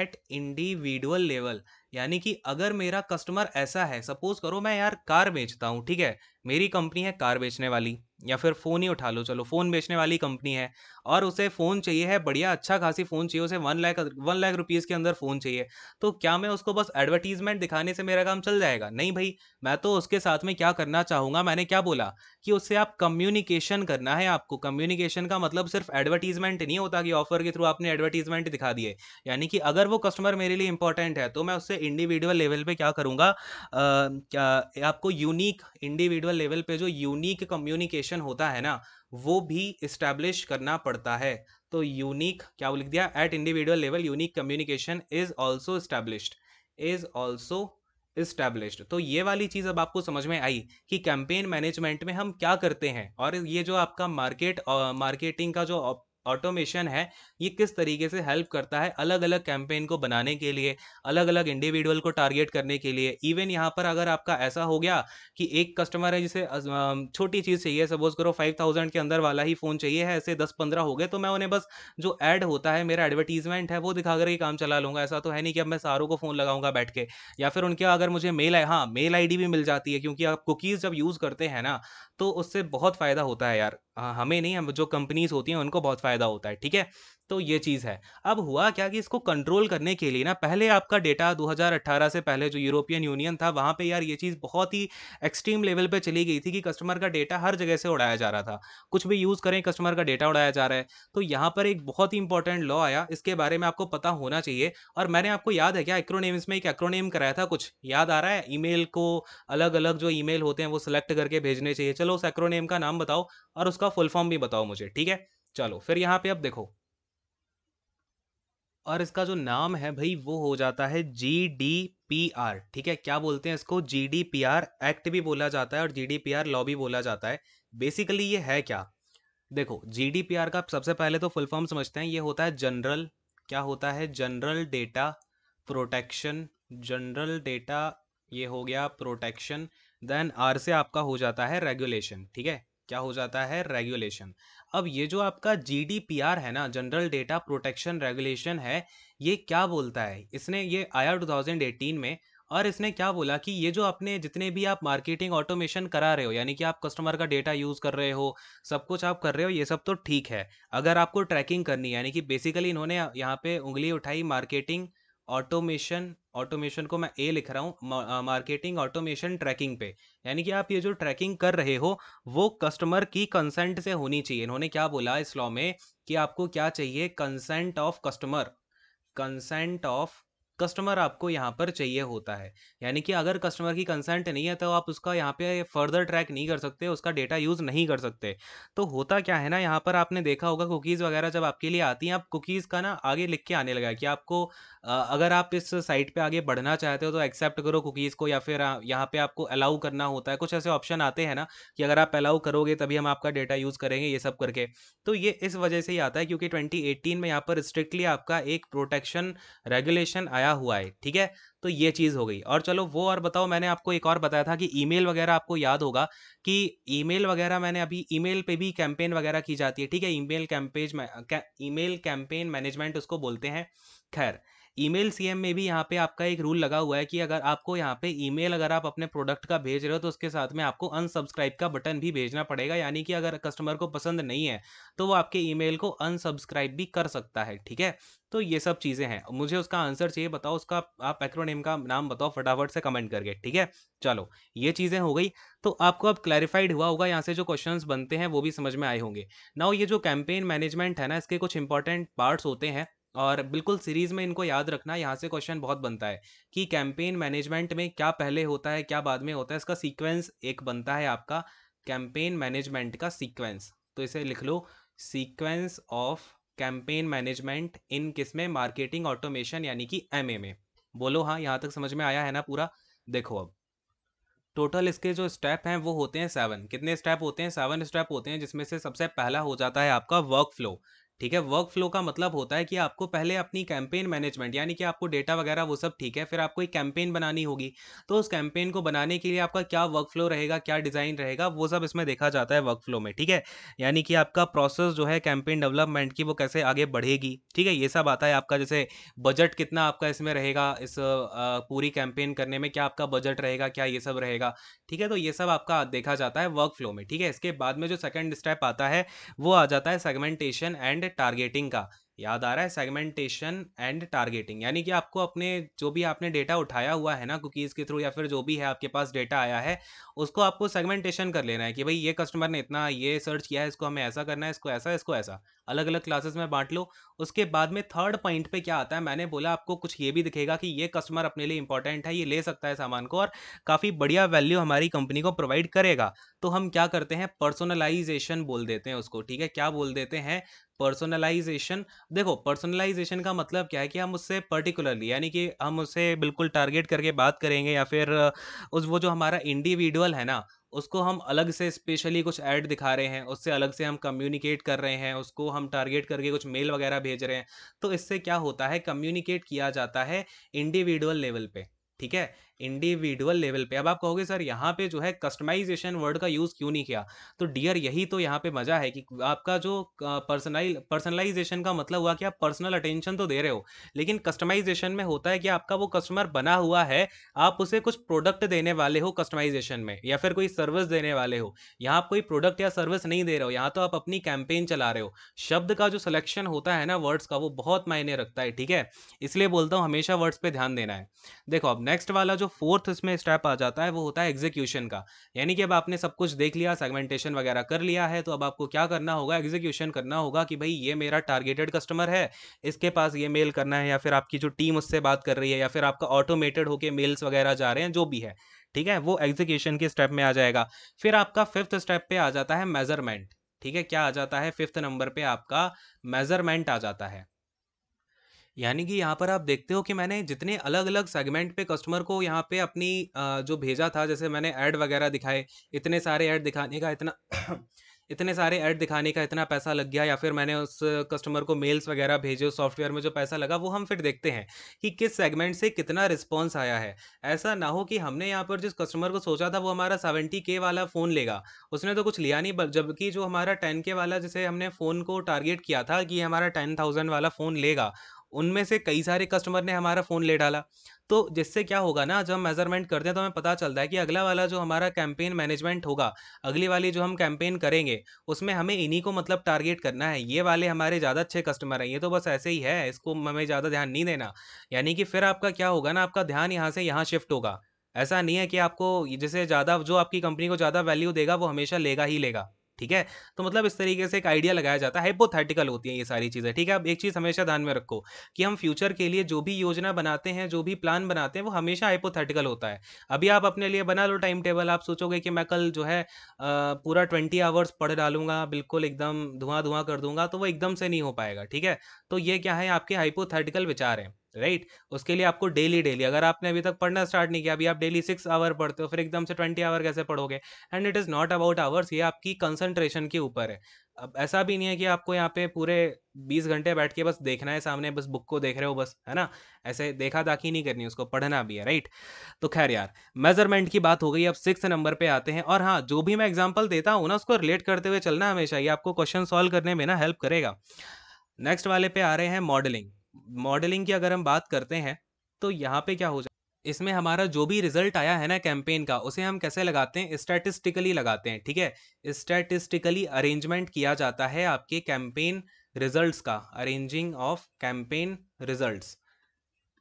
[SPEAKER 1] एट इंडिविजुअल लेवल यानी कि अगर मेरा कस्टमर ऐसा है सपोज करो मैं यार कार बेचता हूँ ठीक है मेरी कंपनी है कार बेचने वाली या फिर फ़ोन ही उठा लो चलो फ़ोन बेचने वाली कंपनी है और उसे फ़ोन चाहिए है बढ़िया अच्छा खासी फ़ोन चाहिए उसे one lakh one lakh rupees के अंदर फ़ोन चाहिए तो क्या मैं उसको बस एडवर्टीज़मेंट दिखाने से मेरा काम चल जाएगा नहीं भाई मैं तो उसके साथ में क्या करना चाहूँगा मैंने क्या बोला कि उससे आप कम्युनिकेशन करना है आपको कम्युनिकेशन का मतलब सिर्फ एडवर्टीज़मेंट नहीं होता कि ऑफर के थ्रू आपने एडवर्टीज़मेंट दिखा दिए यानी कि अगर वो कस्टमर मेरे लिए इंपॉर्टेंट है तो मैं उससे इंडिविजुअल लेवल पर क्या करूँगा आपको यूनिक इंडिविजुअल इंडिविजुअल लेवल पे जो यूनिक कम्युनिकेशन होता है ना वो भी इस्टेब्लिश करना पड़ता है तो यूनिक क्या लिख दिया at individual level unique communication is also established is also established तो ये वाली चीज़ अब आपको समझ में आई कि कैंपेन मैनेजमेंट में हम क्या करते हैं और ये जो आपका मार्केट मार्केटिंग का जो ऑटोमेशन है ये किस तरीके से हेल्प करता है अलग अलग कैंपेन को बनाने के लिए अलग अलग इंडिविजुअल को टारगेट करने के लिए इवन यहाँ पर अगर आपका ऐसा हो गया कि एक कस्टमर है जिसे छोटी चीज़ चाहिए सपोज करो फाइव थाउजेंड के अंदर वाला ही फ़ोन चाहिए है ऐसे दस पंद्रह हो गए तो मैं उन्हें बस जो ऐड होता है मेरा एडवर्टीजमेंट है वो दिखा ही काम चला लूँगा ऐसा तो है नहीं कि अब मैं सारों को फ़ोन लगाऊंगा बैठ के या फिर उनके अगर मुझे मेल आए हाँ मेल आई भी मिल जाती है क्योंकि आप कुकीज़ जब यूज़ करते हैं ना तो उससे बहुत फ़ायदा होता है यार हमें नहीं हम जो कंपनीज होती हैं उनको बहुत फ़ायदा होता है ठीक है तो ये चीज़ है अब हुआ क्या कि इसको कंट्रोल करने के लिए ना पहले आपका डेटा 2018 से पहले जो यूरोपियन यूनियन था वहाँ पे यार ये चीज़ बहुत ही एक्सट्रीम लेवल पे चली गई थी कि कस्टमर का डेटा हर जगह से उड़ाया जा रहा था कुछ भी यूज़ करें कस्टमर का डेटा उड़ाया जा रहा है तो यहाँ पर एक बहुत ही इंपॉर्टेंट लॉ आया इसके बारे में आपको पता होना चाहिए और मैंने आपको याद है क्या एक्रोनेम्स में एक एक्रोनेम कराया था कुछ याद आ रहा है ई को अलग अलग जो ई होते हैं वो सिलेक्ट करके भेजने चाहिए चलो उस एक्रोनेम का नाम बताओ और उसका फुल फॉर्म भी बताओ मुझे ठीक है चलो फिर यहाँ पे अब देखो और इसका जो नाम है भाई वो हो जाता है जी डी पी आर ठीक है क्या बोलते हैं इसको G D P R act भी बोला जाता है और G D P R law भी बोला जाता है बेसिकली ये है क्या देखो जी डी पी आर का सबसे पहले तो फुल फॉर्म समझते हैं ये होता है जनरल क्या होता है general data protection general data ये हो गया प्रोटेक्शन देन आर से आपका हो जाता है रेगुलेशन ठीक है क्या हो जाता है रेगुलेशन अब ये जो आपका जी है ना जनरल डेटा प्रोटेक्शन रेगुलेशन है ये क्या बोलता है इसने ये आया 2018 में और इसने क्या बोला कि ये जो अपने जितने भी आप मार्केटिंग ऑटोमेशन करा रहे हो यानी कि आप कस्टमर का डेटा यूज़ कर रहे हो सब कुछ आप कर रहे हो ये सब तो ठीक है अगर आपको ट्रैकिंग करनी है यानी कि बेसिकली इन्होंने यहाँ पे उंगली उठाई मार्केटिंग ऑटोमेशन ऑटोमेशन को मैं ए लिख रहा हूँ मार्केटिंग ऑटोमेशन ट्रैकिंग पे यानी कि आप ये जो ट्रैकिंग कर रहे हो वो कस्टमर की कंसेंट से होनी चाहिए इन्होंने क्या बोला इस लॉ में कि आपको क्या चाहिए consent of customer consent of customer आपको यहाँ पर चाहिए होता है यानी कि अगर कस्टमर की कंसेंट नहीं है तो आप उसका यहाँ पे फर्दर ट्रैक नहीं कर सकते उसका डेटा यूज़ नहीं कर सकते तो होता क्या है ना यहाँ पर आपने देखा होगा कुकीज़ वगैरह जब आपके लिए आती हैं आप कुकीज़ का ना आगे लिख के आने लगा कि आपको अगर आप इस साइट पर आगे बढ़ना चाहते हो तो एक्सेप्ट करो कुकीज़ को या फिर यहाँ पर आपको अलाउ करना होता है कुछ ऐसे ऑप्शन आते हैं ना कि अगर आप अलाउ करोगे तभी हम आपका डेटा यूज़ करेंगे ये सब करके तो ये इस वजह से ही आता है क्योंकि ट्वेंटी में यहाँ पर स्ट्रिक्टली आपका एक प्रोटेक्शन रेगुलेशन आया आया हुआ है ठीक है तो ये चीज़ हो गई और चलो वो और बताओ मैंने आपको एक और बताया था कि ईमेल वगैरह आपको याद होगा कि ईमेल वगैरह मैंने अभी ईमेल पे भी कैंपेन वगैरह की जाती है ठीक है email campaign email campaign management उसको बोलते हैं खैर ईमेल सीएम में भी यहाँ पे आपका एक रूल लगा हुआ है कि अगर आपको यहाँ पे ईमेल अगर आप अपने प्रोडक्ट का भेज रहे हो तो उसके साथ में आपको अनसब्सक्राइब का बटन भी भेजना पड़ेगा यानी कि अगर कस्टमर को पसंद नहीं है तो वो आपके ईमेल को अनसब्सक्राइब भी कर सकता है ठीक है तो ये सब चीज़ें हैं मुझे उसका आंसर चाहिए बताओ उसका आप एक्रोनेम का नाम बताओ फटाफट से कमेंट करके ठीक है चलो ये चीज़ें हो गई तो आपको अब क्लैरिफाइड हुआ होगा यहाँ से जो क्वेश्चंस बनते हैं वो भी समझ में आए होंगे नाउ ये जो कैंपेन मैनेजमेंट है ना इसके कुछ इंपॉर्टेंट पार्ट्स होते हैं और बिल्कुल सीरीज में इनको याद रखना यहाँ से क्वेश्चन बहुत बनता है कि कैंपेन मैनेजमेंट में क्या पहले होता है क्या बाद में होता है इसका सीक्वेंस एक बनता है आपका कैंपेन मैनेजमेंट का सीक्वेंस तो इसे लिख लो सीक्वेंस ऑफ कैंपेन मैनेजमेंट इन किस में मार्केटिंग ऑटोमेशन यानी कि एम में बोलो हाँ यहाँ तक समझ में आया है ना पूरा देखो अब टोटल इसके जो स्टेप हैं वो होते हैं सेवन कितने स्टेप होते हैं सेवन स्टेप होते हैं जिसमें से सबसे पहला हो जाता है आपका वर्क फ्लो ठीक है वर्क फ्लो का मतलब होता है कि आपको पहले अपनी कैंपेन मैनेजमेंट यानी कि आपको डेटा वगैरह वो सब ठीक है फिर आपको एक कैंपेन बनानी होगी तो उस कैंपेन को बनाने के लिए आपका क्या वर्क फ्लो रहेगा क्या डिज़ाइन रहेगा वो सब इसमें देखा जाता है वर्क फ्लो में ठीक है यानी कि आपका प्रोसेस जो है कैंपेन डेवलपमेंट की वो कैसे आगे बढ़ेगी ठीक है ये सब आता है आपका जैसे बजट कितना आपका इसमें रहेगा इस पूरी कैंपेन करने में क्या आपका बजट रहेगा क्या ये सब रहेगा ठीक है तो ये सब आपका देखा जाता है वर्क फ्लो में ठीक है इसके बाद में जो सेकेंड स्टेप आता है वो आ जाता है सेगमेंटेशन एंड टारगेटिंग का याद आ रहा है सेगमेंटेशन एंड टारगेटिंग यानी कि आपको अपने जो भी आपने डेटा उठाया हुआ है ना कुकीज़ के थ्रू या फिर जो भी है आपके पास डेटा आया है उसको आपको सेगमेंटेशन कर लेना है कि भाई ये कस्टमर ने इतना ये सर्च किया है इसको हमें ऐसा करना है इसको ऐसा इसको ऐसा अलग अलग क्लासेस में बांट लो उसके बाद में थर्ड पॉइंट पे क्या आता है मैंने बोला आपको कुछ ये भी दिखेगा कि ये कस्टमर अपने लिए इंपॉर्टेंट है ये ले सकता है सामान को और काफ़ी बढ़िया वैल्यू हमारी कंपनी को प्रोवाइड करेगा तो हम क्या करते हैं पर्सोनलाइजेशन बोल देते हैं उसको ठीक है क्या बोल देते हैं पर्सोनलाइजेशन देखो पर्सोनलाइजेशन का मतलब क्या है कि हम उससे पर्टिकुलरली यानी कि हम उससे बिल्कुल टारगेट करके बात करेंगे या फिर उस वो जो हमारा इंडिविजुअल है ना उसको हम अलग से स्पेशली कुछ ऐड दिखा रहे हैं उससे अलग से हम कम्युनिकेट कर रहे हैं उसको हम टारगेट करके कुछ मेल वगैरह भेज रहे हैं तो इससे क्या होता है कम्युनिकेट किया जाता है इंडिविजुअल लेवल पे ठीक है इंडिविजुअल लेवल पे अब आप कहोगे सर यहाँ पे जो है कस्टमाइजेशन वर्ड का यूज़ क्यों नहीं किया तो डियर यही तो यहाँ पे मज़ा है कि आपका जो पर्सनल पर्सनलाइजेशन का मतलब हुआ कि आप पर्सनल अटेंशन तो दे रहे हो लेकिन कस्टमाइजेशन में होता है कि आपका वो कस्टमर बना हुआ है आप उसे कुछ प्रोडक्ट देने वाले हो कस्टमाइजेशन में या फिर कोई सर्विस देने वाले हो यहाँ आप कोई प्रोडक्ट या सर्विस नहीं दे रहे हो यहाँ तो आप अपनी कैंपेन चला रहे हो शब्द का जो सिलेक्शन होता है ना वर्ड्स का वो बहुत मायने रखता है ठीक है इसलिए बोलता हूँ हमेशा वर्ड्स पे ध्यान देना है देखो अब नेक्स्ट वाला जो फोर्थ इसमें स्टेप आ जाता है वो होता है एग्जीक्यूशन का यानी कि अब आपने सब कुछ देख लिया सेगमेंटेशन वगैरह कर लिया है तो अब आपको क्या करना होगा एग्जीक्यूशन करना होगा कि भाई ये मेरा टारगेटेड कस्टमर है इसके पास ये मेल करना है या फिर आपकी जो टीम उससे बात कर रही है या फिर आपका ऑटोमेटेड होकर मेल्स वगैरह जा रहे हैं जो भी है ठीक है वो एग्जीक्यूशन के स्टेप में आ जाएगा फिर आपका फिफ्थ स्टेप पर आ जाता है मेजरमेंट ठीक है क्या आ जाता है फिफ्थ नंबर पे आपका मेजरमेंट आ जाता है यानी कि यहाँ पर आप देखते हो कि मैंने जितने अलग अलग सेगमेंट पे कस्टमर को यहाँ पे अपनी जो भेजा था जैसे मैंने ऐड वगैरह दिखाए इतने सारे ऐड दिखाने का इतना इतने सारे ऐड दिखाने का इतना पैसा लग गया या फिर मैंने उस कस्टमर को मेल्स वगैरह भेजे उस सॉफ्टवेयर में जो पैसा लगा वो हम फिर देखते हैं कि किस सेगमेंट से कितना रिस्पॉन्स आया है ऐसा ना हो कि हमने यहाँ पर जिस कस्टमर को सोचा था वो हमारा सेवेंटी के वाला फ़ोन लेगा उसने तो कुछ लिया नहीं बल- जबकि जो हमारा टेन के वाला जैसे हमने फ़ोन को टारगेट किया था कि हमारा टेन थाउजेंड वाला फ़ोन लेगा उनमें से कई सारे कस्टमर ने हमारा फ़ोन ले डाला तो जिससे क्या होगा ना जब हम मेज़रमेंट करते हैं तो हमें पता चलता है कि अगला वाला जो हमारा कैंपेन मैनेजमेंट होगा अगली वाली जो हम कैंपेन करेंगे उसमें हमें इन्हीं को मतलब टारगेट करना है ये वाले हमारे ज़्यादा अच्छे कस्टमर हैं ये तो बस ऐसे ही है इसको हमें ज़्यादा ध्यान नहीं देना यानी कि फिर आपका क्या होगा ना आपका ध्यान यहाँ से यहाँ शिफ्ट होगा ऐसा नहीं है कि आपको जैसे ज़्यादा जो आपकी कंपनी को ज़्यादा वैल्यू देगा वो हमेशा लेगा ही लेगा ठीक है तो मतलब इस तरीके से एक आइडिया लगाया जाता है हाइपोथेटिकल होती है ये सारी चीज़ें ठीक है अब एक चीज़ हमेशा ध्यान में रखो कि हम फ्यूचर के लिए जो भी योजना बनाते हैं जो भी प्लान बनाते हैं वो हमेशा हाइपोथेटिकल होता है अभी आप अपने लिए बना लो टाइम टेबल आप सोचोगे कि मैं कल जो है पूरा ट्वेंटी आवर्स पढ़ डालूंगा बिल्कुल एकदम धुआं धुआं कर दूंगा तो वो एकदम से नहीं हो पाएगा ठीक है तो ये क्या है आपके हाइपोथेटिकल विचार हैं राइट right? उसके लिए आपको डेली डेली अगर आपने अभी तक पढ़ना स्टार्ट नहीं किया अभी आप डेली सिक्स आवर पढ़ते हो फिर एकदम से ट्वेंटी आवर कैसे पढ़ोगे and it is not about hours ये आपकी कंसंट्रेशन के ऊपर है अब ऐसा भी नहीं है कि आपको यहाँ पे पूरे बीस घंटे बैठ के बस देखना है सामने बस बुक को देख रहे हो बस है ना ऐसे देखा दाखी नहीं करनी उसको पढ़ना भी है राइट तो खैर यार मेजरमेंट की बात हो गई अब सिक्स नंबर पे आते हैं और हाँ जो भी मैं एग्जाम्पल देता हूँ ना उसको रिलेट करते हुए चलना हमेशा ये आपको क्वेश्चन सॉल्व करने में ना हेल्प करेगा नेक्स्ट वाले पे आ रहे हैं मॉडलिंग मॉडलिंग की अगर हम बात करते हैं तो यहाँ पे क्या हो जाए इसमें हमारा जो भी रिजल्ट आया है ना कैंपेन का उसे हम कैसे लगाते हैं स्टैटिस्टिकली लगाते हैं ठीक है स्टैटिस्टिकली अरेंजमेंट किया जाता है आपके कैंपेन रिजल्ट्स का arranging of campaign results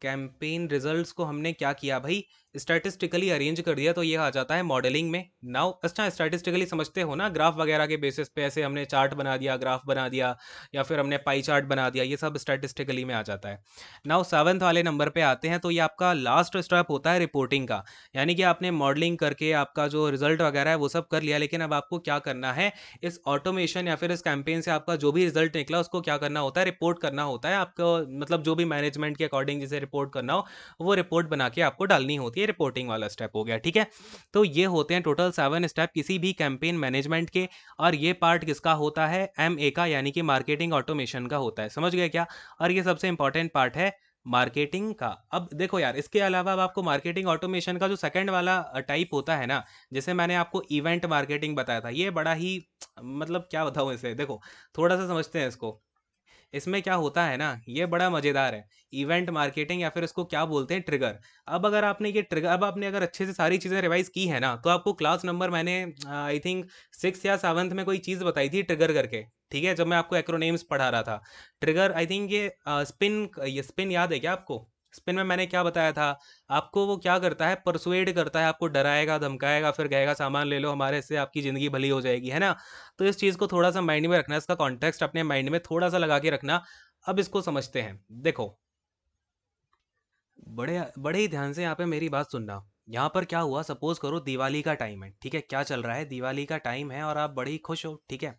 [SPEAKER 1] campaign results को हमने क्या किया भाई स्टैटिस्टिकली अरेंज कर दिया तो ये आ जाता है मॉडलिंग में नाउ अच्छा स्टैटिस्टिकली समझते हो ना ग्राफ वगैरह के बेसिस पे ऐसे हमने चार्ट बना दिया ग्राफ बना दिया या फिर हमने पाई चार्ट बना दिया ये सब स्टैटिस्टिकली में आ जाता है नाउ सेवन्थ वाले नंबर पर आते हैं तो ये आपका लास्ट स्टेप होता है रिपोर्टिंग का यानी कि आपने मॉडलिंग करके आपका जो रिजल्ट वगैरह है वो सब कर लिया लेकिन अब आपको क्या करना है इस ऑटोमेशन या फिर इस कैंपेन से आपका जो भी रिजल्ट निकला उसको क्या करना होता है रिपोर्ट करना होता है आपको मतलब जो भी मैनेजमेंट के अकॉर्डिंग जिसे रिपोर्ट करना हो वो रिपोर्ट बना के आपको डालनी होती है के रिपोर्टिंग वाला स्टेप हो गया ठीक है तो ये होते हैं टोटल सेवन स्टेप किसी भी कैंपेन मैनेजमेंट के और ये पार्ट किसका होता है एम का यानी कि मार्केटिंग ऑटोमेशन का होता है समझ गया क्या और ये सबसे इंपॉर्टेंट पार्ट है मार्केटिंग का अब देखो यार इसके अलावा अब आपको मार्केटिंग ऑटोमेशन का जो सेकंड वाला टाइप होता है ना जैसे मैंने आपको इवेंट मार्केटिंग बताया था ये बड़ा ही मतलब क्या बताऊँ इसे देखो थोड़ा सा समझते हैं इसको इसमें क्या होता है ना ये बड़ा मज़ेदार है इवेंट मार्केटिंग या फिर इसको क्या बोलते हैं ट्रिगर अब अगर आपने ये ट्रिगर अब आपने अगर अच्छे से सारी चीज़ें रिवाइज़ की है ना तो आपको क्लास नंबर मैंने आई थिंक सिक्स या सेवन्थ में कोई चीज़ बताई थी ट्रिगर करके ठीक है जब मैं आपको एक्रोनेम्स पढ़ा रहा था ट्रिगर आई थिंक ये स्पिन ये स्पिन याद है क्या आपको स्पिन में मैंने क्या बताया था आपको वो क्या करता है परसुएड करता है आपको डराएगा धमकाएगा फिर कहेगा सामान ले लो हमारे से आपकी ज़िंदगी भली हो जाएगी है ना तो इस चीज़ को थोड़ा सा माइंड में रखना इसका कॉन्टेक्स्ट अपने माइंड में थोड़ा सा लगा के रखना अब इसको समझते हैं देखो बड़े बड़े ही ध्यान से यहाँ पे मेरी बात सुनना यहाँ पर क्या हुआ सपोज करो दिवाली का टाइम है ठीक है क्या चल रहा है दिवाली का टाइम है और आप बड़े ही खुश हो ठीक है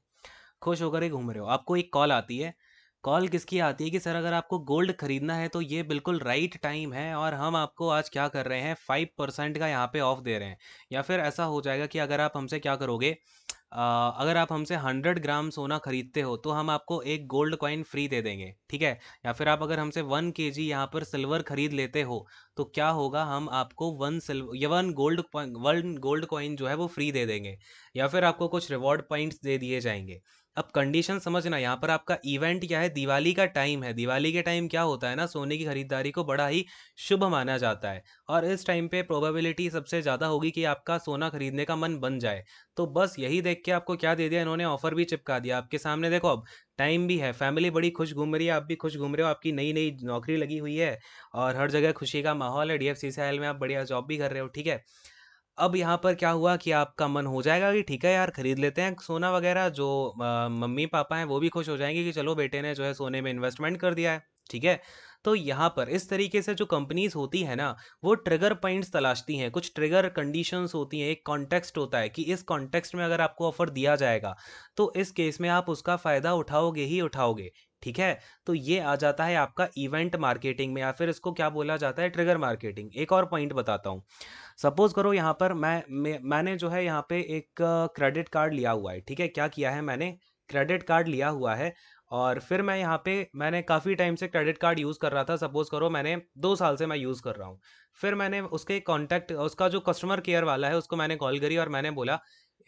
[SPEAKER 1] खुश होकर ही घूम रहे हो आपको एक कॉल आती है कॉल किसकी आती है कि सर अगर आपको गोल्ड खरीदना है तो ये बिल्कुल राइट टाइम है और हम आपको आज क्या कर रहे हैं फाइव परसेंट का यहाँ पे ऑफ दे रहे हैं या फिर ऐसा हो जाएगा कि अगर आप हमसे क्या करोगे आ, अगर आप हमसे हंड्रेड ग्राम सोना खरीदते हो तो हम आपको एक गोल्ड कॉइन फ्री दे देंगे ठीक है या फिर आप अगर हमसे वन के जी यहाँ पर सिल्वर खरीद लेते हो तो क्या होगा हम आपको वन सिल्वर या one gold one gold coin जो है वो फ्री दे देंगे या फिर आपको कुछ रिवॉर्ड पॉइंट्स दे दिए जाएंगे अब कंडीशन समझना यहाँ पर आपका इवेंट क्या है दिवाली का टाइम है दिवाली के टाइम क्या होता है ना सोने की खरीदारी को बड़ा ही शुभ माना जाता है और इस टाइम पे प्रोबेबिलिटी सबसे ज़्यादा होगी कि आपका सोना खरीदने का मन बन जाए तो बस यही देख के आपको क्या दे दिया इन्होंने ऑफर भी चिपका दिया आपके सामने देखो अब टाइम भी है फैमिली बड़ी खुश घूम रही है आप भी खुश घूम रहे हो आपकी नई नई नौकरी लगी हुई है और हर जगह खुशी का माहौल है डी एफ में आप बढ़िया जॉब भी कर रहे हो ठीक है अब यहाँ पर क्या हुआ कि आपका मन हो जाएगा कि ठीक है यार खरीद लेते हैं सोना वगैरह जो मम्मी पापा हैं वो भी खुश हो जाएंगे कि चलो बेटे ने जो है सोने में इन्वेस्टमेंट कर दिया है ठीक है तो यहाँ पर इस तरीके से जो कंपनीज होती है ना वो ट्रिगर पॉइंट्स तलाशती हैं कुछ ट्रिगर कंडीशंस होती हैं एक कॉन्टेक्स्ट होता है कि इस कॉन्टेक्स्ट में अगर आपको ऑफर दिया जाएगा तो इस केस में आप उसका फ़ायदा उठाओगे ही उठाओगे ठीक है तो ये आ जाता है आपका इवेंट मार्केटिंग में या फिर इसको क्या बोला जाता है ट्रिगर मार्केटिंग एक और पॉइंट बताता हूँ सपोज करो यहाँ पर मैं, मैं मैंने जो है यहाँ पे एक क्रेडिट कार्ड लिया हुआ है ठीक है क्या किया है मैंने क्रेडिट कार्ड लिया हुआ है और फिर मैं यहाँ पे मैंने काफ़ी टाइम से क्रेडिट कार्ड यूज़ कर रहा था सपोज़ करो मैंने दो साल से मैं यूज़ कर रहा हूँ फिर मैंने उसके कॉन्टैक्ट उसका जो कस्टमर केयर वाला है उसको मैंने कॉल करी और मैंने बोला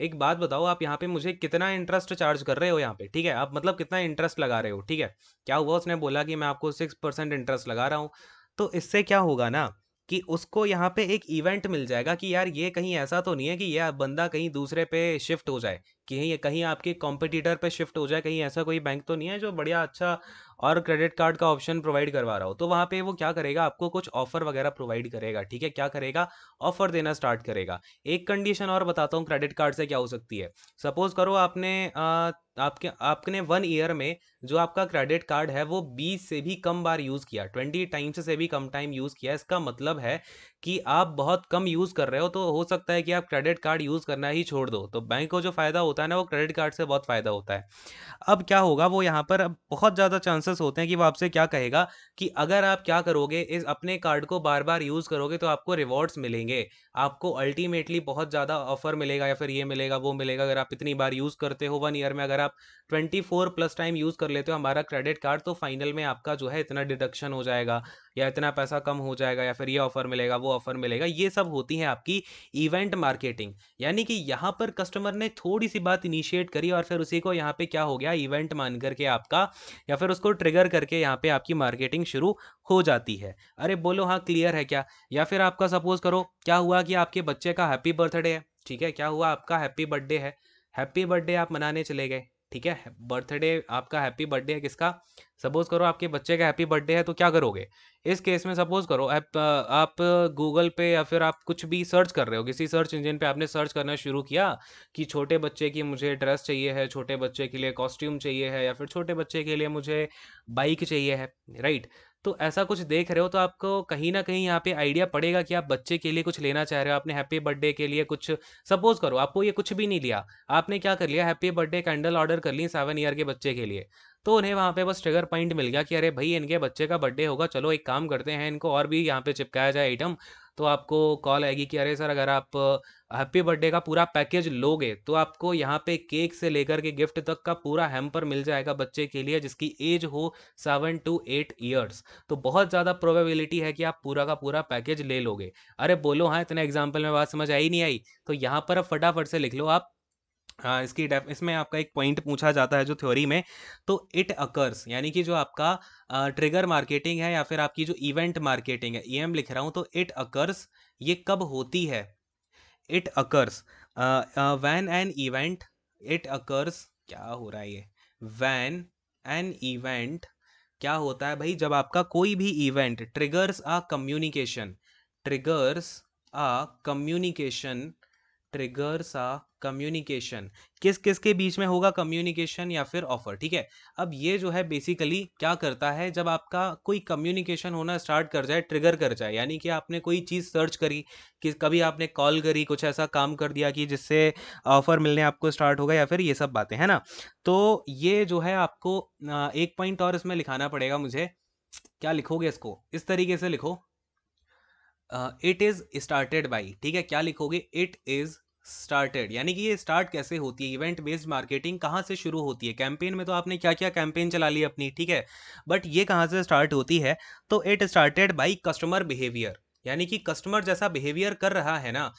[SPEAKER 1] एक बात बताओ आप यहाँ पे मुझे कितना इंटरेस्ट चार्ज कर रहे हो यहाँ पे ठीक है आप मतलब कितना इंटरेस्ट लगा रहे हो ठीक है क्या हुआ उसने बोला कि मैं आपको सिक्स परसेंट इंटरेस्ट लगा रहा हूँ तो इससे क्या होगा ना कि उसको यहाँ पे एक इवेंट मिल जाएगा कि यार ये कहीं ऐसा तो नहीं है कि यह बंदा कहीं दूसरे पे शिफ्ट हो जाए कहीं कहीं आपके कॉम्पिटिटर पर शिफ्ट हो जाए कहीं ऐसा कोई बैंक तो नहीं है जो बढ़िया अच्छा और क्रेडिट कार्ड का ऑप्शन प्रोवाइड करवा रहा हो तो वहाँ पे वो क्या करेगा आपको कुछ ऑफर वगैरह प्रोवाइड करेगा ठीक है क्या करेगा ऑफर देना स्टार्ट करेगा एक कंडीशन और बताता हूँ क्रेडिट कार्ड से क्या हो सकती है सपोज करो आपने आपके आपने वन ईयर में जो आपका क्रेडिट कार्ड है वो बीस से भी कम बार यूज़ किया ट्वेंटी टाइम्स से भी कम टाइम यूज़ किया इसका मतलब है कि आप बहुत कम यूज़ कर रहे हो तो हो सकता है कि आप क्रेडिट कार्ड यूज़ करना ही छोड़ दो तो बैंक को जो फ़ायदा होता होता है ना वो क्रेडिट कार्ड से बहुत फ़ायदा होता है अब क्या होगा वो यहाँ पर अब बहुत ज़्यादा चांसेस होते हैं कि वो आपसे क्या कहेगा कि अगर आप क्या करोगे इस अपने कार्ड को बार बार यूज़ करोगे तो आपको रिवॉर्ड्स मिलेंगे आपको अल्टीमेटली बहुत ज़्यादा ऑफर मिलेगा या फिर ये मिलेगा वो मिलेगा अगर आप इतनी बार यूज़ करते हो वन ईयर में अगर आप ट्वेंटी प्लस टाइम यूज़ कर लेते हो हमारा क्रेडिट कार्ड तो फाइनल में आपका जो है इतना डिडक्शन हो जाएगा या इतना पैसा कम हो जाएगा या फिर ये ऑफर मिलेगा वो ऑफर मिलेगा ये सब होती है आपकी इवेंट मार्केटिंग यानी कि यहाँ पर कस्टमर ने थोड़ी सी बात इनिशिएट करी और फिर उसी को यहाँ पे क्या हो गया इवेंट मान करके आपका या फिर उसको ट्रिगर करके यहाँ पे आपकी मार्केटिंग शुरू हो जाती है अरे बोलो हाँ क्लियर है क्या या फिर आपका सपोज करो क्या हुआ कि आपके बच्चे का हैप्पी बर्थडे है ठीक है क्या हुआ आपका हैप्पी बर्थडे है हैप्पी बर्थडे आप मनाने चले गए ठीक है बर्थडे आपका हैप्पी बर्थडे है किसका सपोज करो आपके बच्चे का हैप्पी बर्थडे है तो क्या करोगे इस केस में सपोज करो आप आप गूगल पे या फिर आप कुछ भी सर्च कर रहे हो किसी सर्च इंजन पे आपने सर्च करना शुरू किया कि छोटे बच्चे की मुझे ड्रेस चाहिए है छोटे बच्चे के लिए कॉस्ट्यूम चाहिए है या फिर छोटे बच्चे के लिए मुझे बाइक चाहिए है राइट तो ऐसा कुछ देख रहे हो तो आपको कहीं ना कहीं यहाँ पे आइडिया पड़ेगा कि आप बच्चे के लिए कुछ लेना चाह रहे हो, आपने हैप्पी बर्थडे के लिए कुछ सपोज़ करो आपको ये कुछ भी नहीं लिया, आपने क्या कर लिया हैप्पी बर्थडे कैंडल ऑर्डर कर ली सेवन ईयर के बच्चे के लिए। तो उन्हें वहाँ पे बस ट्रिगर पॉइंट मिल गया कि अरे भाई इनके बच्चे का बर्थडे होगा, चलो एक काम करते हैं इनको और भी यहाँ पे चिपकाया जाए आइटम तो आपको कॉल आएगी कि अरे सर अगर आप हैप्पी बर्थडे का पूरा पैकेज लोगे तो आपको यहाँ पे केक से लेकर के गिफ्ट तक का पूरा हैम्पर मिल जाएगा बच्चे के लिए जिसकी एज हो सेवन टू एट ईयर्स तो बहुत ज़्यादा प्रोबेबिलिटी है कि आप पूरा का पूरा पैकेज ले लोगे अरे बोलो हाँ इतने एग्जाम्पल में बात समझ आई नहीं आई तो यहाँ पर फटाफट से लिख लो आप आ, हाँ, इसकी डेफ इसमें आपका एक पॉइंट पूछा जाता है जो थ्योरी में तो इट अकर्स यानी कि जो आपका ट्रिगर मार्केटिंग है या फिर आपकी जो इवेंट मार्केटिंग है ईएम लिख रहा हूँ तो इट अकर्स ये कब होती है it occurs when an event it occurs क्या हो रहा है ये वैन एन इवेंट क्या होता है भाई जब आपका कोई भी event triggers a communication triggers a communication triggers a communication किस किस के बीच में होगा कम्युनिकेशन या फिर ऑफर ठीक है अब ये जो है बेसिकली क्या करता है जब आपका कोई कम्युनिकेशन होना स्टार्ट कर जाए ट्रिगर कर जाए यानी कि आपने कोई चीज़ सर्च करी कि कभी आपने कॉल करी कुछ ऐसा काम कर दिया कि जिससे ऑफर मिलने आपको स्टार्ट होगा या फिर ये सब बातें है ना तो ये जो है आपको एक पॉइंट और इसमें लिखाना पड़ेगा मुझे क्या लिखोगे इसको इस तरीके से लिखो इट इज़ स्टार्टेड बाई ठीक है क्या लिखोगे इट इज़ स्टार्टेड यानी कि ये स्टार्ट कैसे होती है इवेंट बेस्ड मार्केटिंग कहाँ से शुरू होती है कैंपेन में तो आपने क्या क्या कैंपेन चला ली अपनी ठीक है बट ये कहाँ से स्टार्ट होती है तो it started by customer behaviour यानी कि कस्टमर जैसा बिहेवियर कर रहा है ना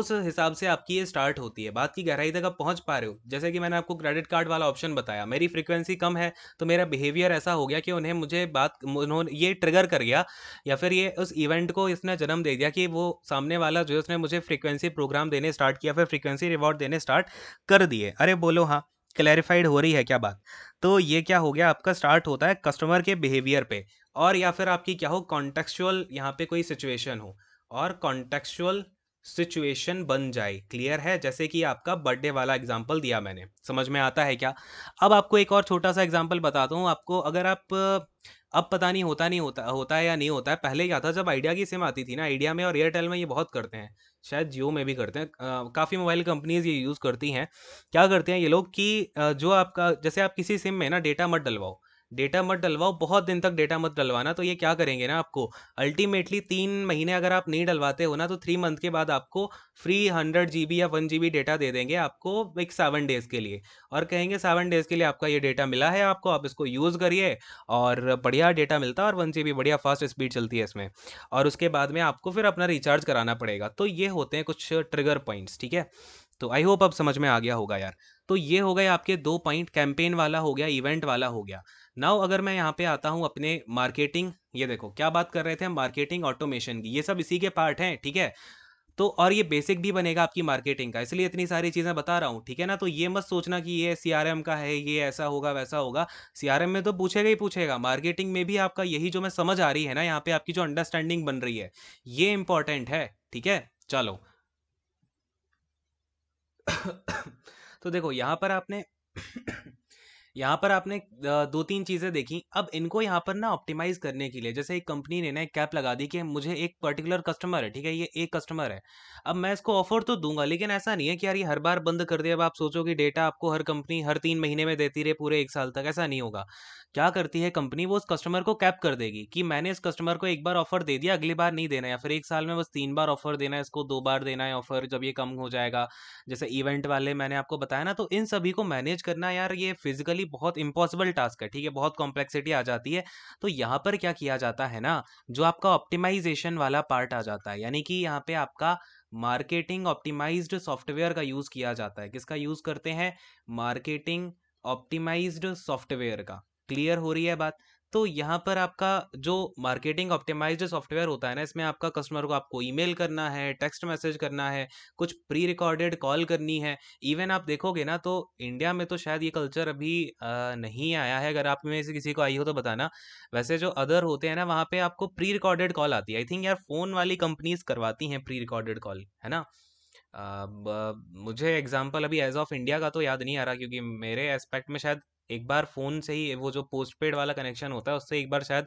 [SPEAKER 1] उस हिसाब से आपकी ये स्टार्ट होती है बात की गहराई तक आप पहुंच पा रहे हो जैसे कि मैंने आपको क्रेडिट कार्ड वाला ऑप्शन बताया मेरी फ्रीक्वेंसी कम है तो मेरा बिहेवियर ऐसा हो गया कि उन्हें मुझे बात उन्होंने ये ट्रिगर कर गया या फिर ये उस इवेंट को इसने जन्म दे दिया कि वो सामने वाला जो है उसने मुझे फ्रिक्वेंसी प्रोग्राम देने स्टार्ट किया फिर फ्रिक्वेंसी रिवॉर्ड देने स्टार्ट कर दिए अरे बोलो हाँ क्लैरिफाइड हो रही है क्या बात तो ये क्या हो गया आपका स्टार्ट होता है कस्टमर के बिहेवियर पे और या फिर आपकी क्या हो कॉन्टेक्चुअल यहाँ पे कोई सिचुएशन हो और कॉन्टेक्चुअल सिचुएशन बन जाए क्लियर है जैसे कि आपका बर्थडे वाला एग्जाम्पल दिया मैंने समझ में आता है क्या अब आपको एक और छोटा सा एग्जाम्पल बताता हूँ आपको अगर आप अब पता नहीं होता नहीं होता होता है या नहीं होता है पहले क्या था जब आइडिया की सिम आती थी ना आइडिया में और एयरटेल में ये बहुत करते हैं शायद जियो में भी करते हैं काफ़ी मोबाइल कंपनीज ये यूज़ करती हैं क्या करते हैं ये लोग कि जो आपका जैसे आप किसी सिम में ना डेटा मत डलवाओ डेटा मत डलवाओ बहुत दिन तक डेटा मत डलवाना तो ये क्या करेंगे ना आपको अल्टीमेटली तीन महीने अगर आप नहीं डलवाते हो ना तो थ्री मंथ के बाद आपको फ्री हंड्रेड जी या वन जी डेटा दे देंगे आपको एक सेवन डेज़ के लिए और कहेंगे सेवन डेज़ के लिए आपका ये डेटा मिला है आपको आप इसको यूज़ करिए और बढ़िया डेटा मिलता है और वन जी बढ़िया फास्ट स्पीड चलती है इसमें और उसके बाद में आपको फिर अपना रिचार्ज कराना पड़ेगा तो ये होते हैं कुछ ट्रिगर पॉइंट्स ठीक है तो आई होप अब समझ में आ गया होगा यार तो ये हो गए आपके दो पॉइंट कैंपेन वाला हो गया इवेंट वाला हो गया नाउ अगर मैं यहाँ पे आता हूँ अपने मार्केटिंग ये देखो क्या बात कर रहे थे हम मार्केटिंग ऑटोमेशन की ये सब इसी के पार्ट हैं ठीक है तो और ये बेसिक भी बनेगा आपकी मार्केटिंग का इसलिए इतनी सारी चीज़ें बता रहा हूँ ठीक है ना तो ये मत सोचना कि ये सी का है ये ऐसा होगा वैसा होगा सी में तो पूछेगा ही पूछेगा मार्केटिंग में भी आपका यही जो मैं समझ आ रही है ना यहाँ पे आपकी जो अंडरस्टैंडिंग बन रही है ये इंपॉर्टेंट है ठीक है चलो तो देखो यहाँ पर आपने यहाँ पर आपने दो तीन चीज़ें देखी अब इनको यहाँ पर ना ऑप्टिमाइज करने के लिए जैसे एक कंपनी ने ना एक कैप लगा दी कि मुझे एक पर्टिकुलर कस्टमर है ठीक है ये एक कस्टमर है अब मैं इसको ऑफर तो दूंगा लेकिन ऐसा नहीं है कि यार ये हर बार बंद कर दे अब आप सोचो कि डेटा आपको हर कंपनी हर तीन महीने में देती रहे पूरे एक साल तक ऐसा नहीं होगा क्या करती है कंपनी वो उस कस्टमर को कैप कर देगी कि मैंने इस कस्टमर को एक बार ऑफर दे दिया अगली बार नहीं देना है या फिर एक साल में बस तीन बार ऑफर देना है इसको दो बार देना है ऑफर जब ये कम हो जाएगा जैसे इवेंट वाले मैंने आपको बताया ना तो इन सभी को मैनेज करना यार ये फिजिकली बहुत इम्पॉसिबल टास्क है ठीक है बहुत कॉम्प्लेक्सिटी आ जाती है तो यहाँ पर क्या किया जाता है ना जो आपका ऑप्टिमाइजेशन वाला पार्ट आ जाता है यानी कि यहाँ पे आपका मार्केटिंग ऑप्टिमाइज्ड सॉफ्टवेयर का यूज़ किया जाता है किसका यूज़ करते हैं मार्केटिंग ऑप्टिमाइज्ड सॉफ्टवेयर का क्लियर हो रही है बात तो यहाँ पर आपका जो मार्केटिंग ऑप्टिमाइज्ड सॉफ्टवेयर होता है ना इसमें आपका कस्टमर को आपको ईमेल करना है टेक्स्ट मैसेज करना है कुछ प्री रिकॉर्डेड कॉल करनी है इवन आप देखोगे ना तो इंडिया में तो शायद ये कल्चर अभी आ, नहीं आया है अगर आप में से किसी को आई हो तो बताना वैसे जो अदर होते हैं ना वहाँ पे आपको प्री रिकॉर्डेड कॉल आती है आई थिंक यार फ़ोन वाली कंपनीज करवाती हैं प्री रिकॉर्डेड कॉल है ना आ, ब, मुझे एग्जांपल अभी एज ऑफ इंडिया का तो याद नहीं आ रहा क्योंकि मेरे एस्पेक्ट में शायद एक बार फ़ोन से ही वो जो पोस्ट पेड वाला कनेक्शन होता है उससे एक बार शायद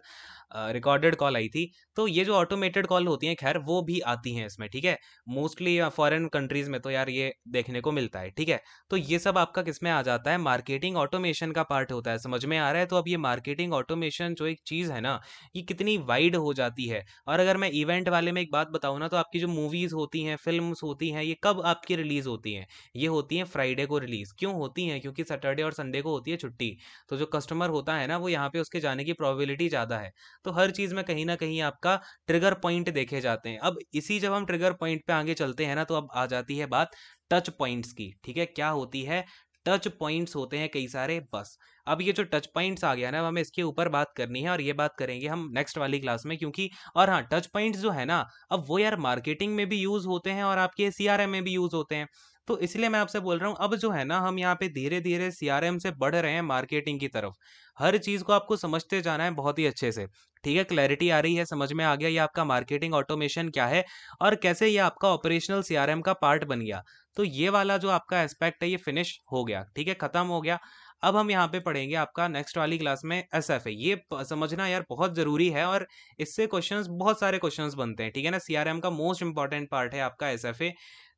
[SPEAKER 1] रिकॉर्डेड कॉल आई थी तो ये जो ऑटोमेटेड कॉल होती हैं खैर वो भी आती हैं इसमें ठीक है मोस्टली फॉरेन कंट्रीज़ में तो यार ये देखने को मिलता है ठीक है तो ये सब आपका किस में आ जाता है मार्केटिंग ऑटोमेशन का पार्ट होता है समझ में आ रहा है तो अब ये मार्केटिंग ऑटोमेशन जो एक चीज़ है ना ये कितनी वाइड हो जाती है और अगर मैं इवेंट वाले में एक बात बताऊँ ना तो आपकी जो मूवीज़ होती हैं फिल्म होती हैं ये कब आपकी रिलीज़ होती हैं ये होती हैं फ्राइडे को रिलीज़ क्यों होती हैं क्योंकि सैटरडे और संडे को होती है छुट्टी छुट्टी तो जो कस्टमर होता है ना वो यहाँ पे उसके जाने की प्रोबेबिलिटी ज़्यादा है तो हर चीज़ में कहीं ना कहीं आपका ट्रिगर पॉइंट देखे जाते हैं अब इसी जब हम ट्रिगर पॉइंट पे आगे चलते हैं ना तो अब आ जाती है बात टच पॉइंट्स की ठीक है क्या होती है टच पॉइंट्स होते हैं कई सारे बस अब ये जो टच पॉइंट्स आ गया ना हमें इसके ऊपर बात करनी है और ये बात करेंगे हम नेक्स्ट वाली क्लास में क्योंकि और हाँ टच पॉइंट्स जो है ना अब वो यार मार्केटिंग में भी यूज़ होते हैं और आपके सीआरएम में भी यूज़ होते हैं तो इसलिए मैं आपसे बोल रहा हूँ अब जो है ना हम यहाँ पे धीरे धीरे सीआरएम से बढ़ रहे हैं मार्केटिंग की तरफ हर चीज़ को आपको समझते जाना है बहुत ही अच्छे से ठीक है क्लैरिटी आ रही है समझ में आ गया ये आपका मार्केटिंग ऑटोमेशन क्या है और कैसे ये आपका ऑपरेशनल सीआरएम का पार्ट बन गया तो ये वाला जो आपका एस्पेक्ट है ये फिनिश हो गया ठीक है खत्म हो गया अब हम यहाँ पे पढ़ेंगे आपका नेक्स्ट वाली क्लास में एस एफ ए ये समझना यार बहुत ज़रूरी है और इससे क्वेश्चंस बहुत सारे क्वेश्चंस बनते हैं ठीक है ना सीआरएम का मोस्ट इंपॉर्टेंट पार्ट है आपका एस एफ ए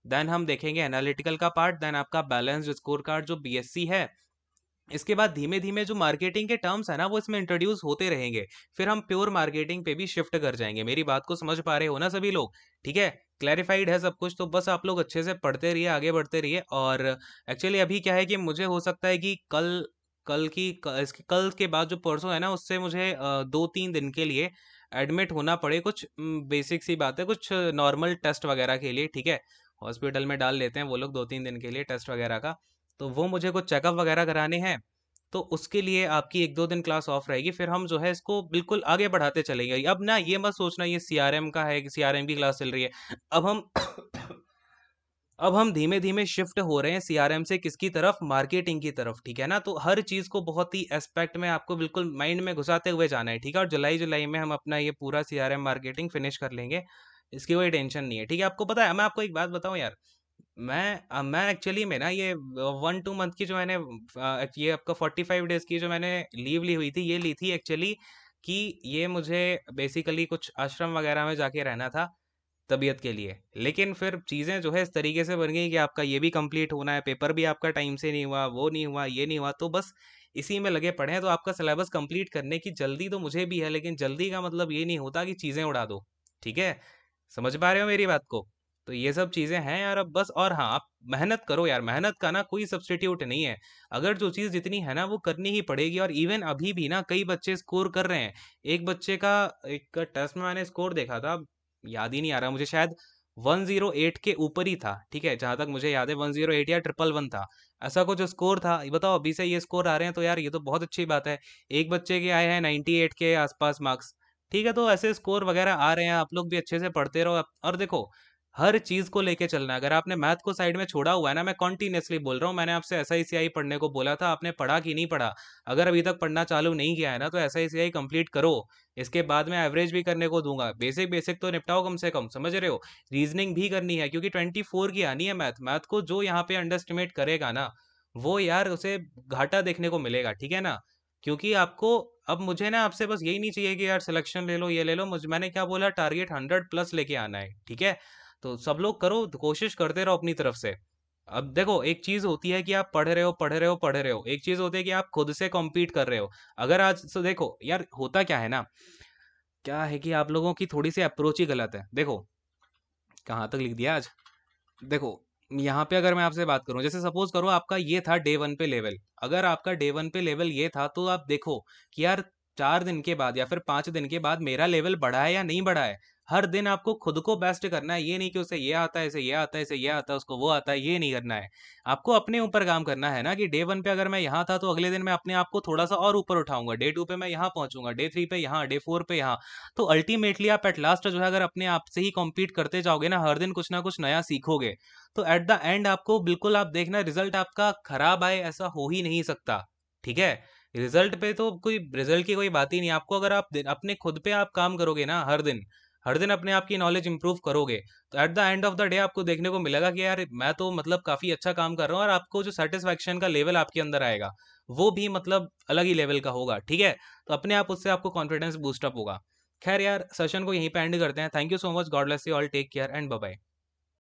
[SPEAKER 1] देन हम देखेंगे एनालिटिकल का पार्ट देन आपका बैलेंस्ड स्कोर कार्ड जो बीएससी है इसके बाद धीमे धीमे जो मार्केटिंग के टर्म्स है ना वो इसमें इंट्रोड्यूस होते रहेंगे फिर हम प्योर मार्केटिंग पे भी शिफ्ट कर जाएंगे मेरी बात को समझ पा रहे हो ना सभी लोग ठीक है क्लैरिफाइड है सब कुछ तो बस आप लोग अच्छे से पढ़ते रहिए आगे बढ़ते रहिए और एक्चुअली अभी क्या है कि मुझे हो सकता है कि कल कल की इसके कल के बाद जो परसों है ना उससे मुझे दो तीन दिन के लिए एडमिट होना पड़े कुछ बेसिक सी बात है कुछ नॉर्मल टेस्ट वगैरह के लिए ठीक है हॉस्पिटल में डाल लेते हैं वो लोग दो तीन दिन के लिए टेस्ट वगैरह का तो वो मुझे कुछ चेकअप वगैरह कराने हैं तो उसके लिए आपकी एक दो दिन क्लास ऑफ रहेगी फिर हम जो है इसको बिल्कुल आगे बढ़ाते चलेंगे अब ना ये मत सोचना ये सी का है सी की क्लास चल रही है अब हम अब हम धीमे धीमे शिफ्ट हो रहे हैं सीआरएम से किसकी तरफ मार्केटिंग की तरफ ठीक है ना तो हर चीज़ को बहुत ही एस्पेक्ट में आपको बिल्कुल माइंड में घुसाते हुए जाना है ठीक है और जुलाई जुलाई में हम अपना ये पूरा सीआरएम मार्केटिंग फिनिश कर लेंगे इसकी कोई टेंशन नहीं है ठीक है आपको पता है मैं आपको एक बात बताऊँ यार मैं मैं एक्चुअली में ना ये वन टू मंथ की जो मैंने ये आपका फोर्टी फाइव डेज की जो मैंने लीव ली हुई थी ये ली थी एक्चुअली कि ये मुझे बेसिकली कुछ आश्रम वगैरह में जाके रहना था तबीयत के लिए लेकिन फिर चीज़ें जो है इस तरीके से बन गई कि आपका ये भी कंप्लीट होना है पेपर भी आपका टाइम से नहीं हुआ वो नहीं हुआ ये नहीं हुआ तो बस इसी में लगे पड़े हैं तो आपका सिलेबस कंप्लीट करने की जल्दी तो मुझे भी है लेकिन जल्दी का मतलब ये नहीं होता कि चीज़ें उड़ा दो ठीक है समझ पा रहे हो मेरी बात को तो ये सब चीज़ें हैं यार अब बस और हाँ आप मेहनत करो यार मेहनत का ना कोई सब्सटीट्यूट नहीं है अगर जो चीज़ जितनी है ना वो करनी ही पड़ेगी और इवन अभी भी ना कई बच्चे स्कोर कर रहे हैं एक बच्चे का एक टेस्ट में मैंने स्कोर देखा था याद ही नहीं आ रहा मुझे शायद 108 के ऊपर ही था ठीक है जहां तक मुझे याद है 108 या ट्रिपल वन था ऐसा कुछ स्कोर था बताओ अभी से ये स्कोर आ रहे हैं तो यार ये तो बहुत अच्छी बात है एक बच्चे के आए हैं 98 के आसपास मार्क्स ठीक है तो ऐसे स्कोर वगैरह आ रहे हैं आप लोग भी अच्छे से पढ़ते रहो और देखो हर चीज को लेके चलना है। अगर आपने मैथ को साइड में छोड़ा हुआ है ना मैं कॉन्टिन्यूसली बोल रहा हूँ मैंने आपसे एस आई पढ़ने को बोला था आपने पढ़ा कि नहीं पढ़ा अगर अभी तक पढ़ना चालू नहीं किया है ना तो एस आई कंप्लीट करो इसके बाद मैं एवरेज भी करने को दूंगा बेसिक बेसिक तो निपटाओ कम से कम समझ रहे हो रीजनिंग भी करनी है क्योंकि ट्वेंटी फोर की आनी है मैथ मैथ को जो यहाँ पे अंडरस्टिमेट करेगा ना वो यार उसे घाटा देखने को मिलेगा ठीक है ना क्योंकि आपको अब मुझे ना आपसे बस यही नहीं चाहिए कि यार सिलेक्शन ले लो ये ले लो मुझे मैंने क्या बोला टारगेट हंड्रेड प्लस लेके आना है ठीक है तो सब लोग करो कोशिश करते रहो अपनी तरफ से अब देखो एक चीज होती है कि आप पढ़ रहे हो पढ़ रहे हो पढ़ रहे हो एक चीज होती है कि आप खुद से कॉम्पीट कर रहे हो अगर आज तो देखो यार होता क्या है ना क्या है कि आप लोगों की थोड़ी सी अप्रोच ही गलत है देखो कहाँ तक लिख दिया आज देखो यहाँ पे अगर मैं आपसे बात करूँ जैसे सपोज करो आपका ये था डे वन पे लेवल अगर आपका डे वन पे लेवल ये था तो आप देखो कि यार चार दिन के बाद या फिर पांच दिन के बाद मेरा लेवल बढ़ा है या नहीं बढ़ा है हर दिन आपको खुद को बेस्ट करना है ये नहीं कि उसे ये आता है इसे ये आता है इसे ये आता है उसको वो आता है ये नहीं करना है आपको अपने ऊपर काम करना है ना कि डे वन पे अगर मैं यहाँ था तो अगले दिन मैं अपने आप को थोड़ा सा और ऊपर उठाऊंगा डे टू पे मैं यहाँ पहुंचूंगा डे थ्री पे यहाँ डे फोर पे यहाँ तो अल्टीमेटली आप एट लास्ट जो है अगर अपने आप से ही कॉम्पीट करते जाओगे ना हर दिन कुछ ना कुछ नया सीखोगे तो एट द एंड आपको बिल्कुल आप देखना रिजल्ट आपका खराब आए ऐसा हो ही नहीं सकता ठीक है रिजल्ट पे तो कोई रिजल्ट की कोई बात ही नहीं आपको अगर आप अपने खुद पे आप काम करोगे ना हर दिन हर दिन अपने आप की नॉलेज इंप्रूव करोगे तो at the end of the day आपको देखने को मिलेगा कि यार मैं तो मतलब काफ़ी अच्छा काम कर रहा हूँ और आपको जो सेटिस्फैक्शन का लेवल आपके अंदर आएगा वो भी मतलब अलग ही लेवल का होगा ठीक है तो अपने आप उससे आपको कॉन्फिडेंस बूस्टअप होगा खैर यार सेशन को यहीं पे एंड करते हैं thank you so much God bless you all take care and bye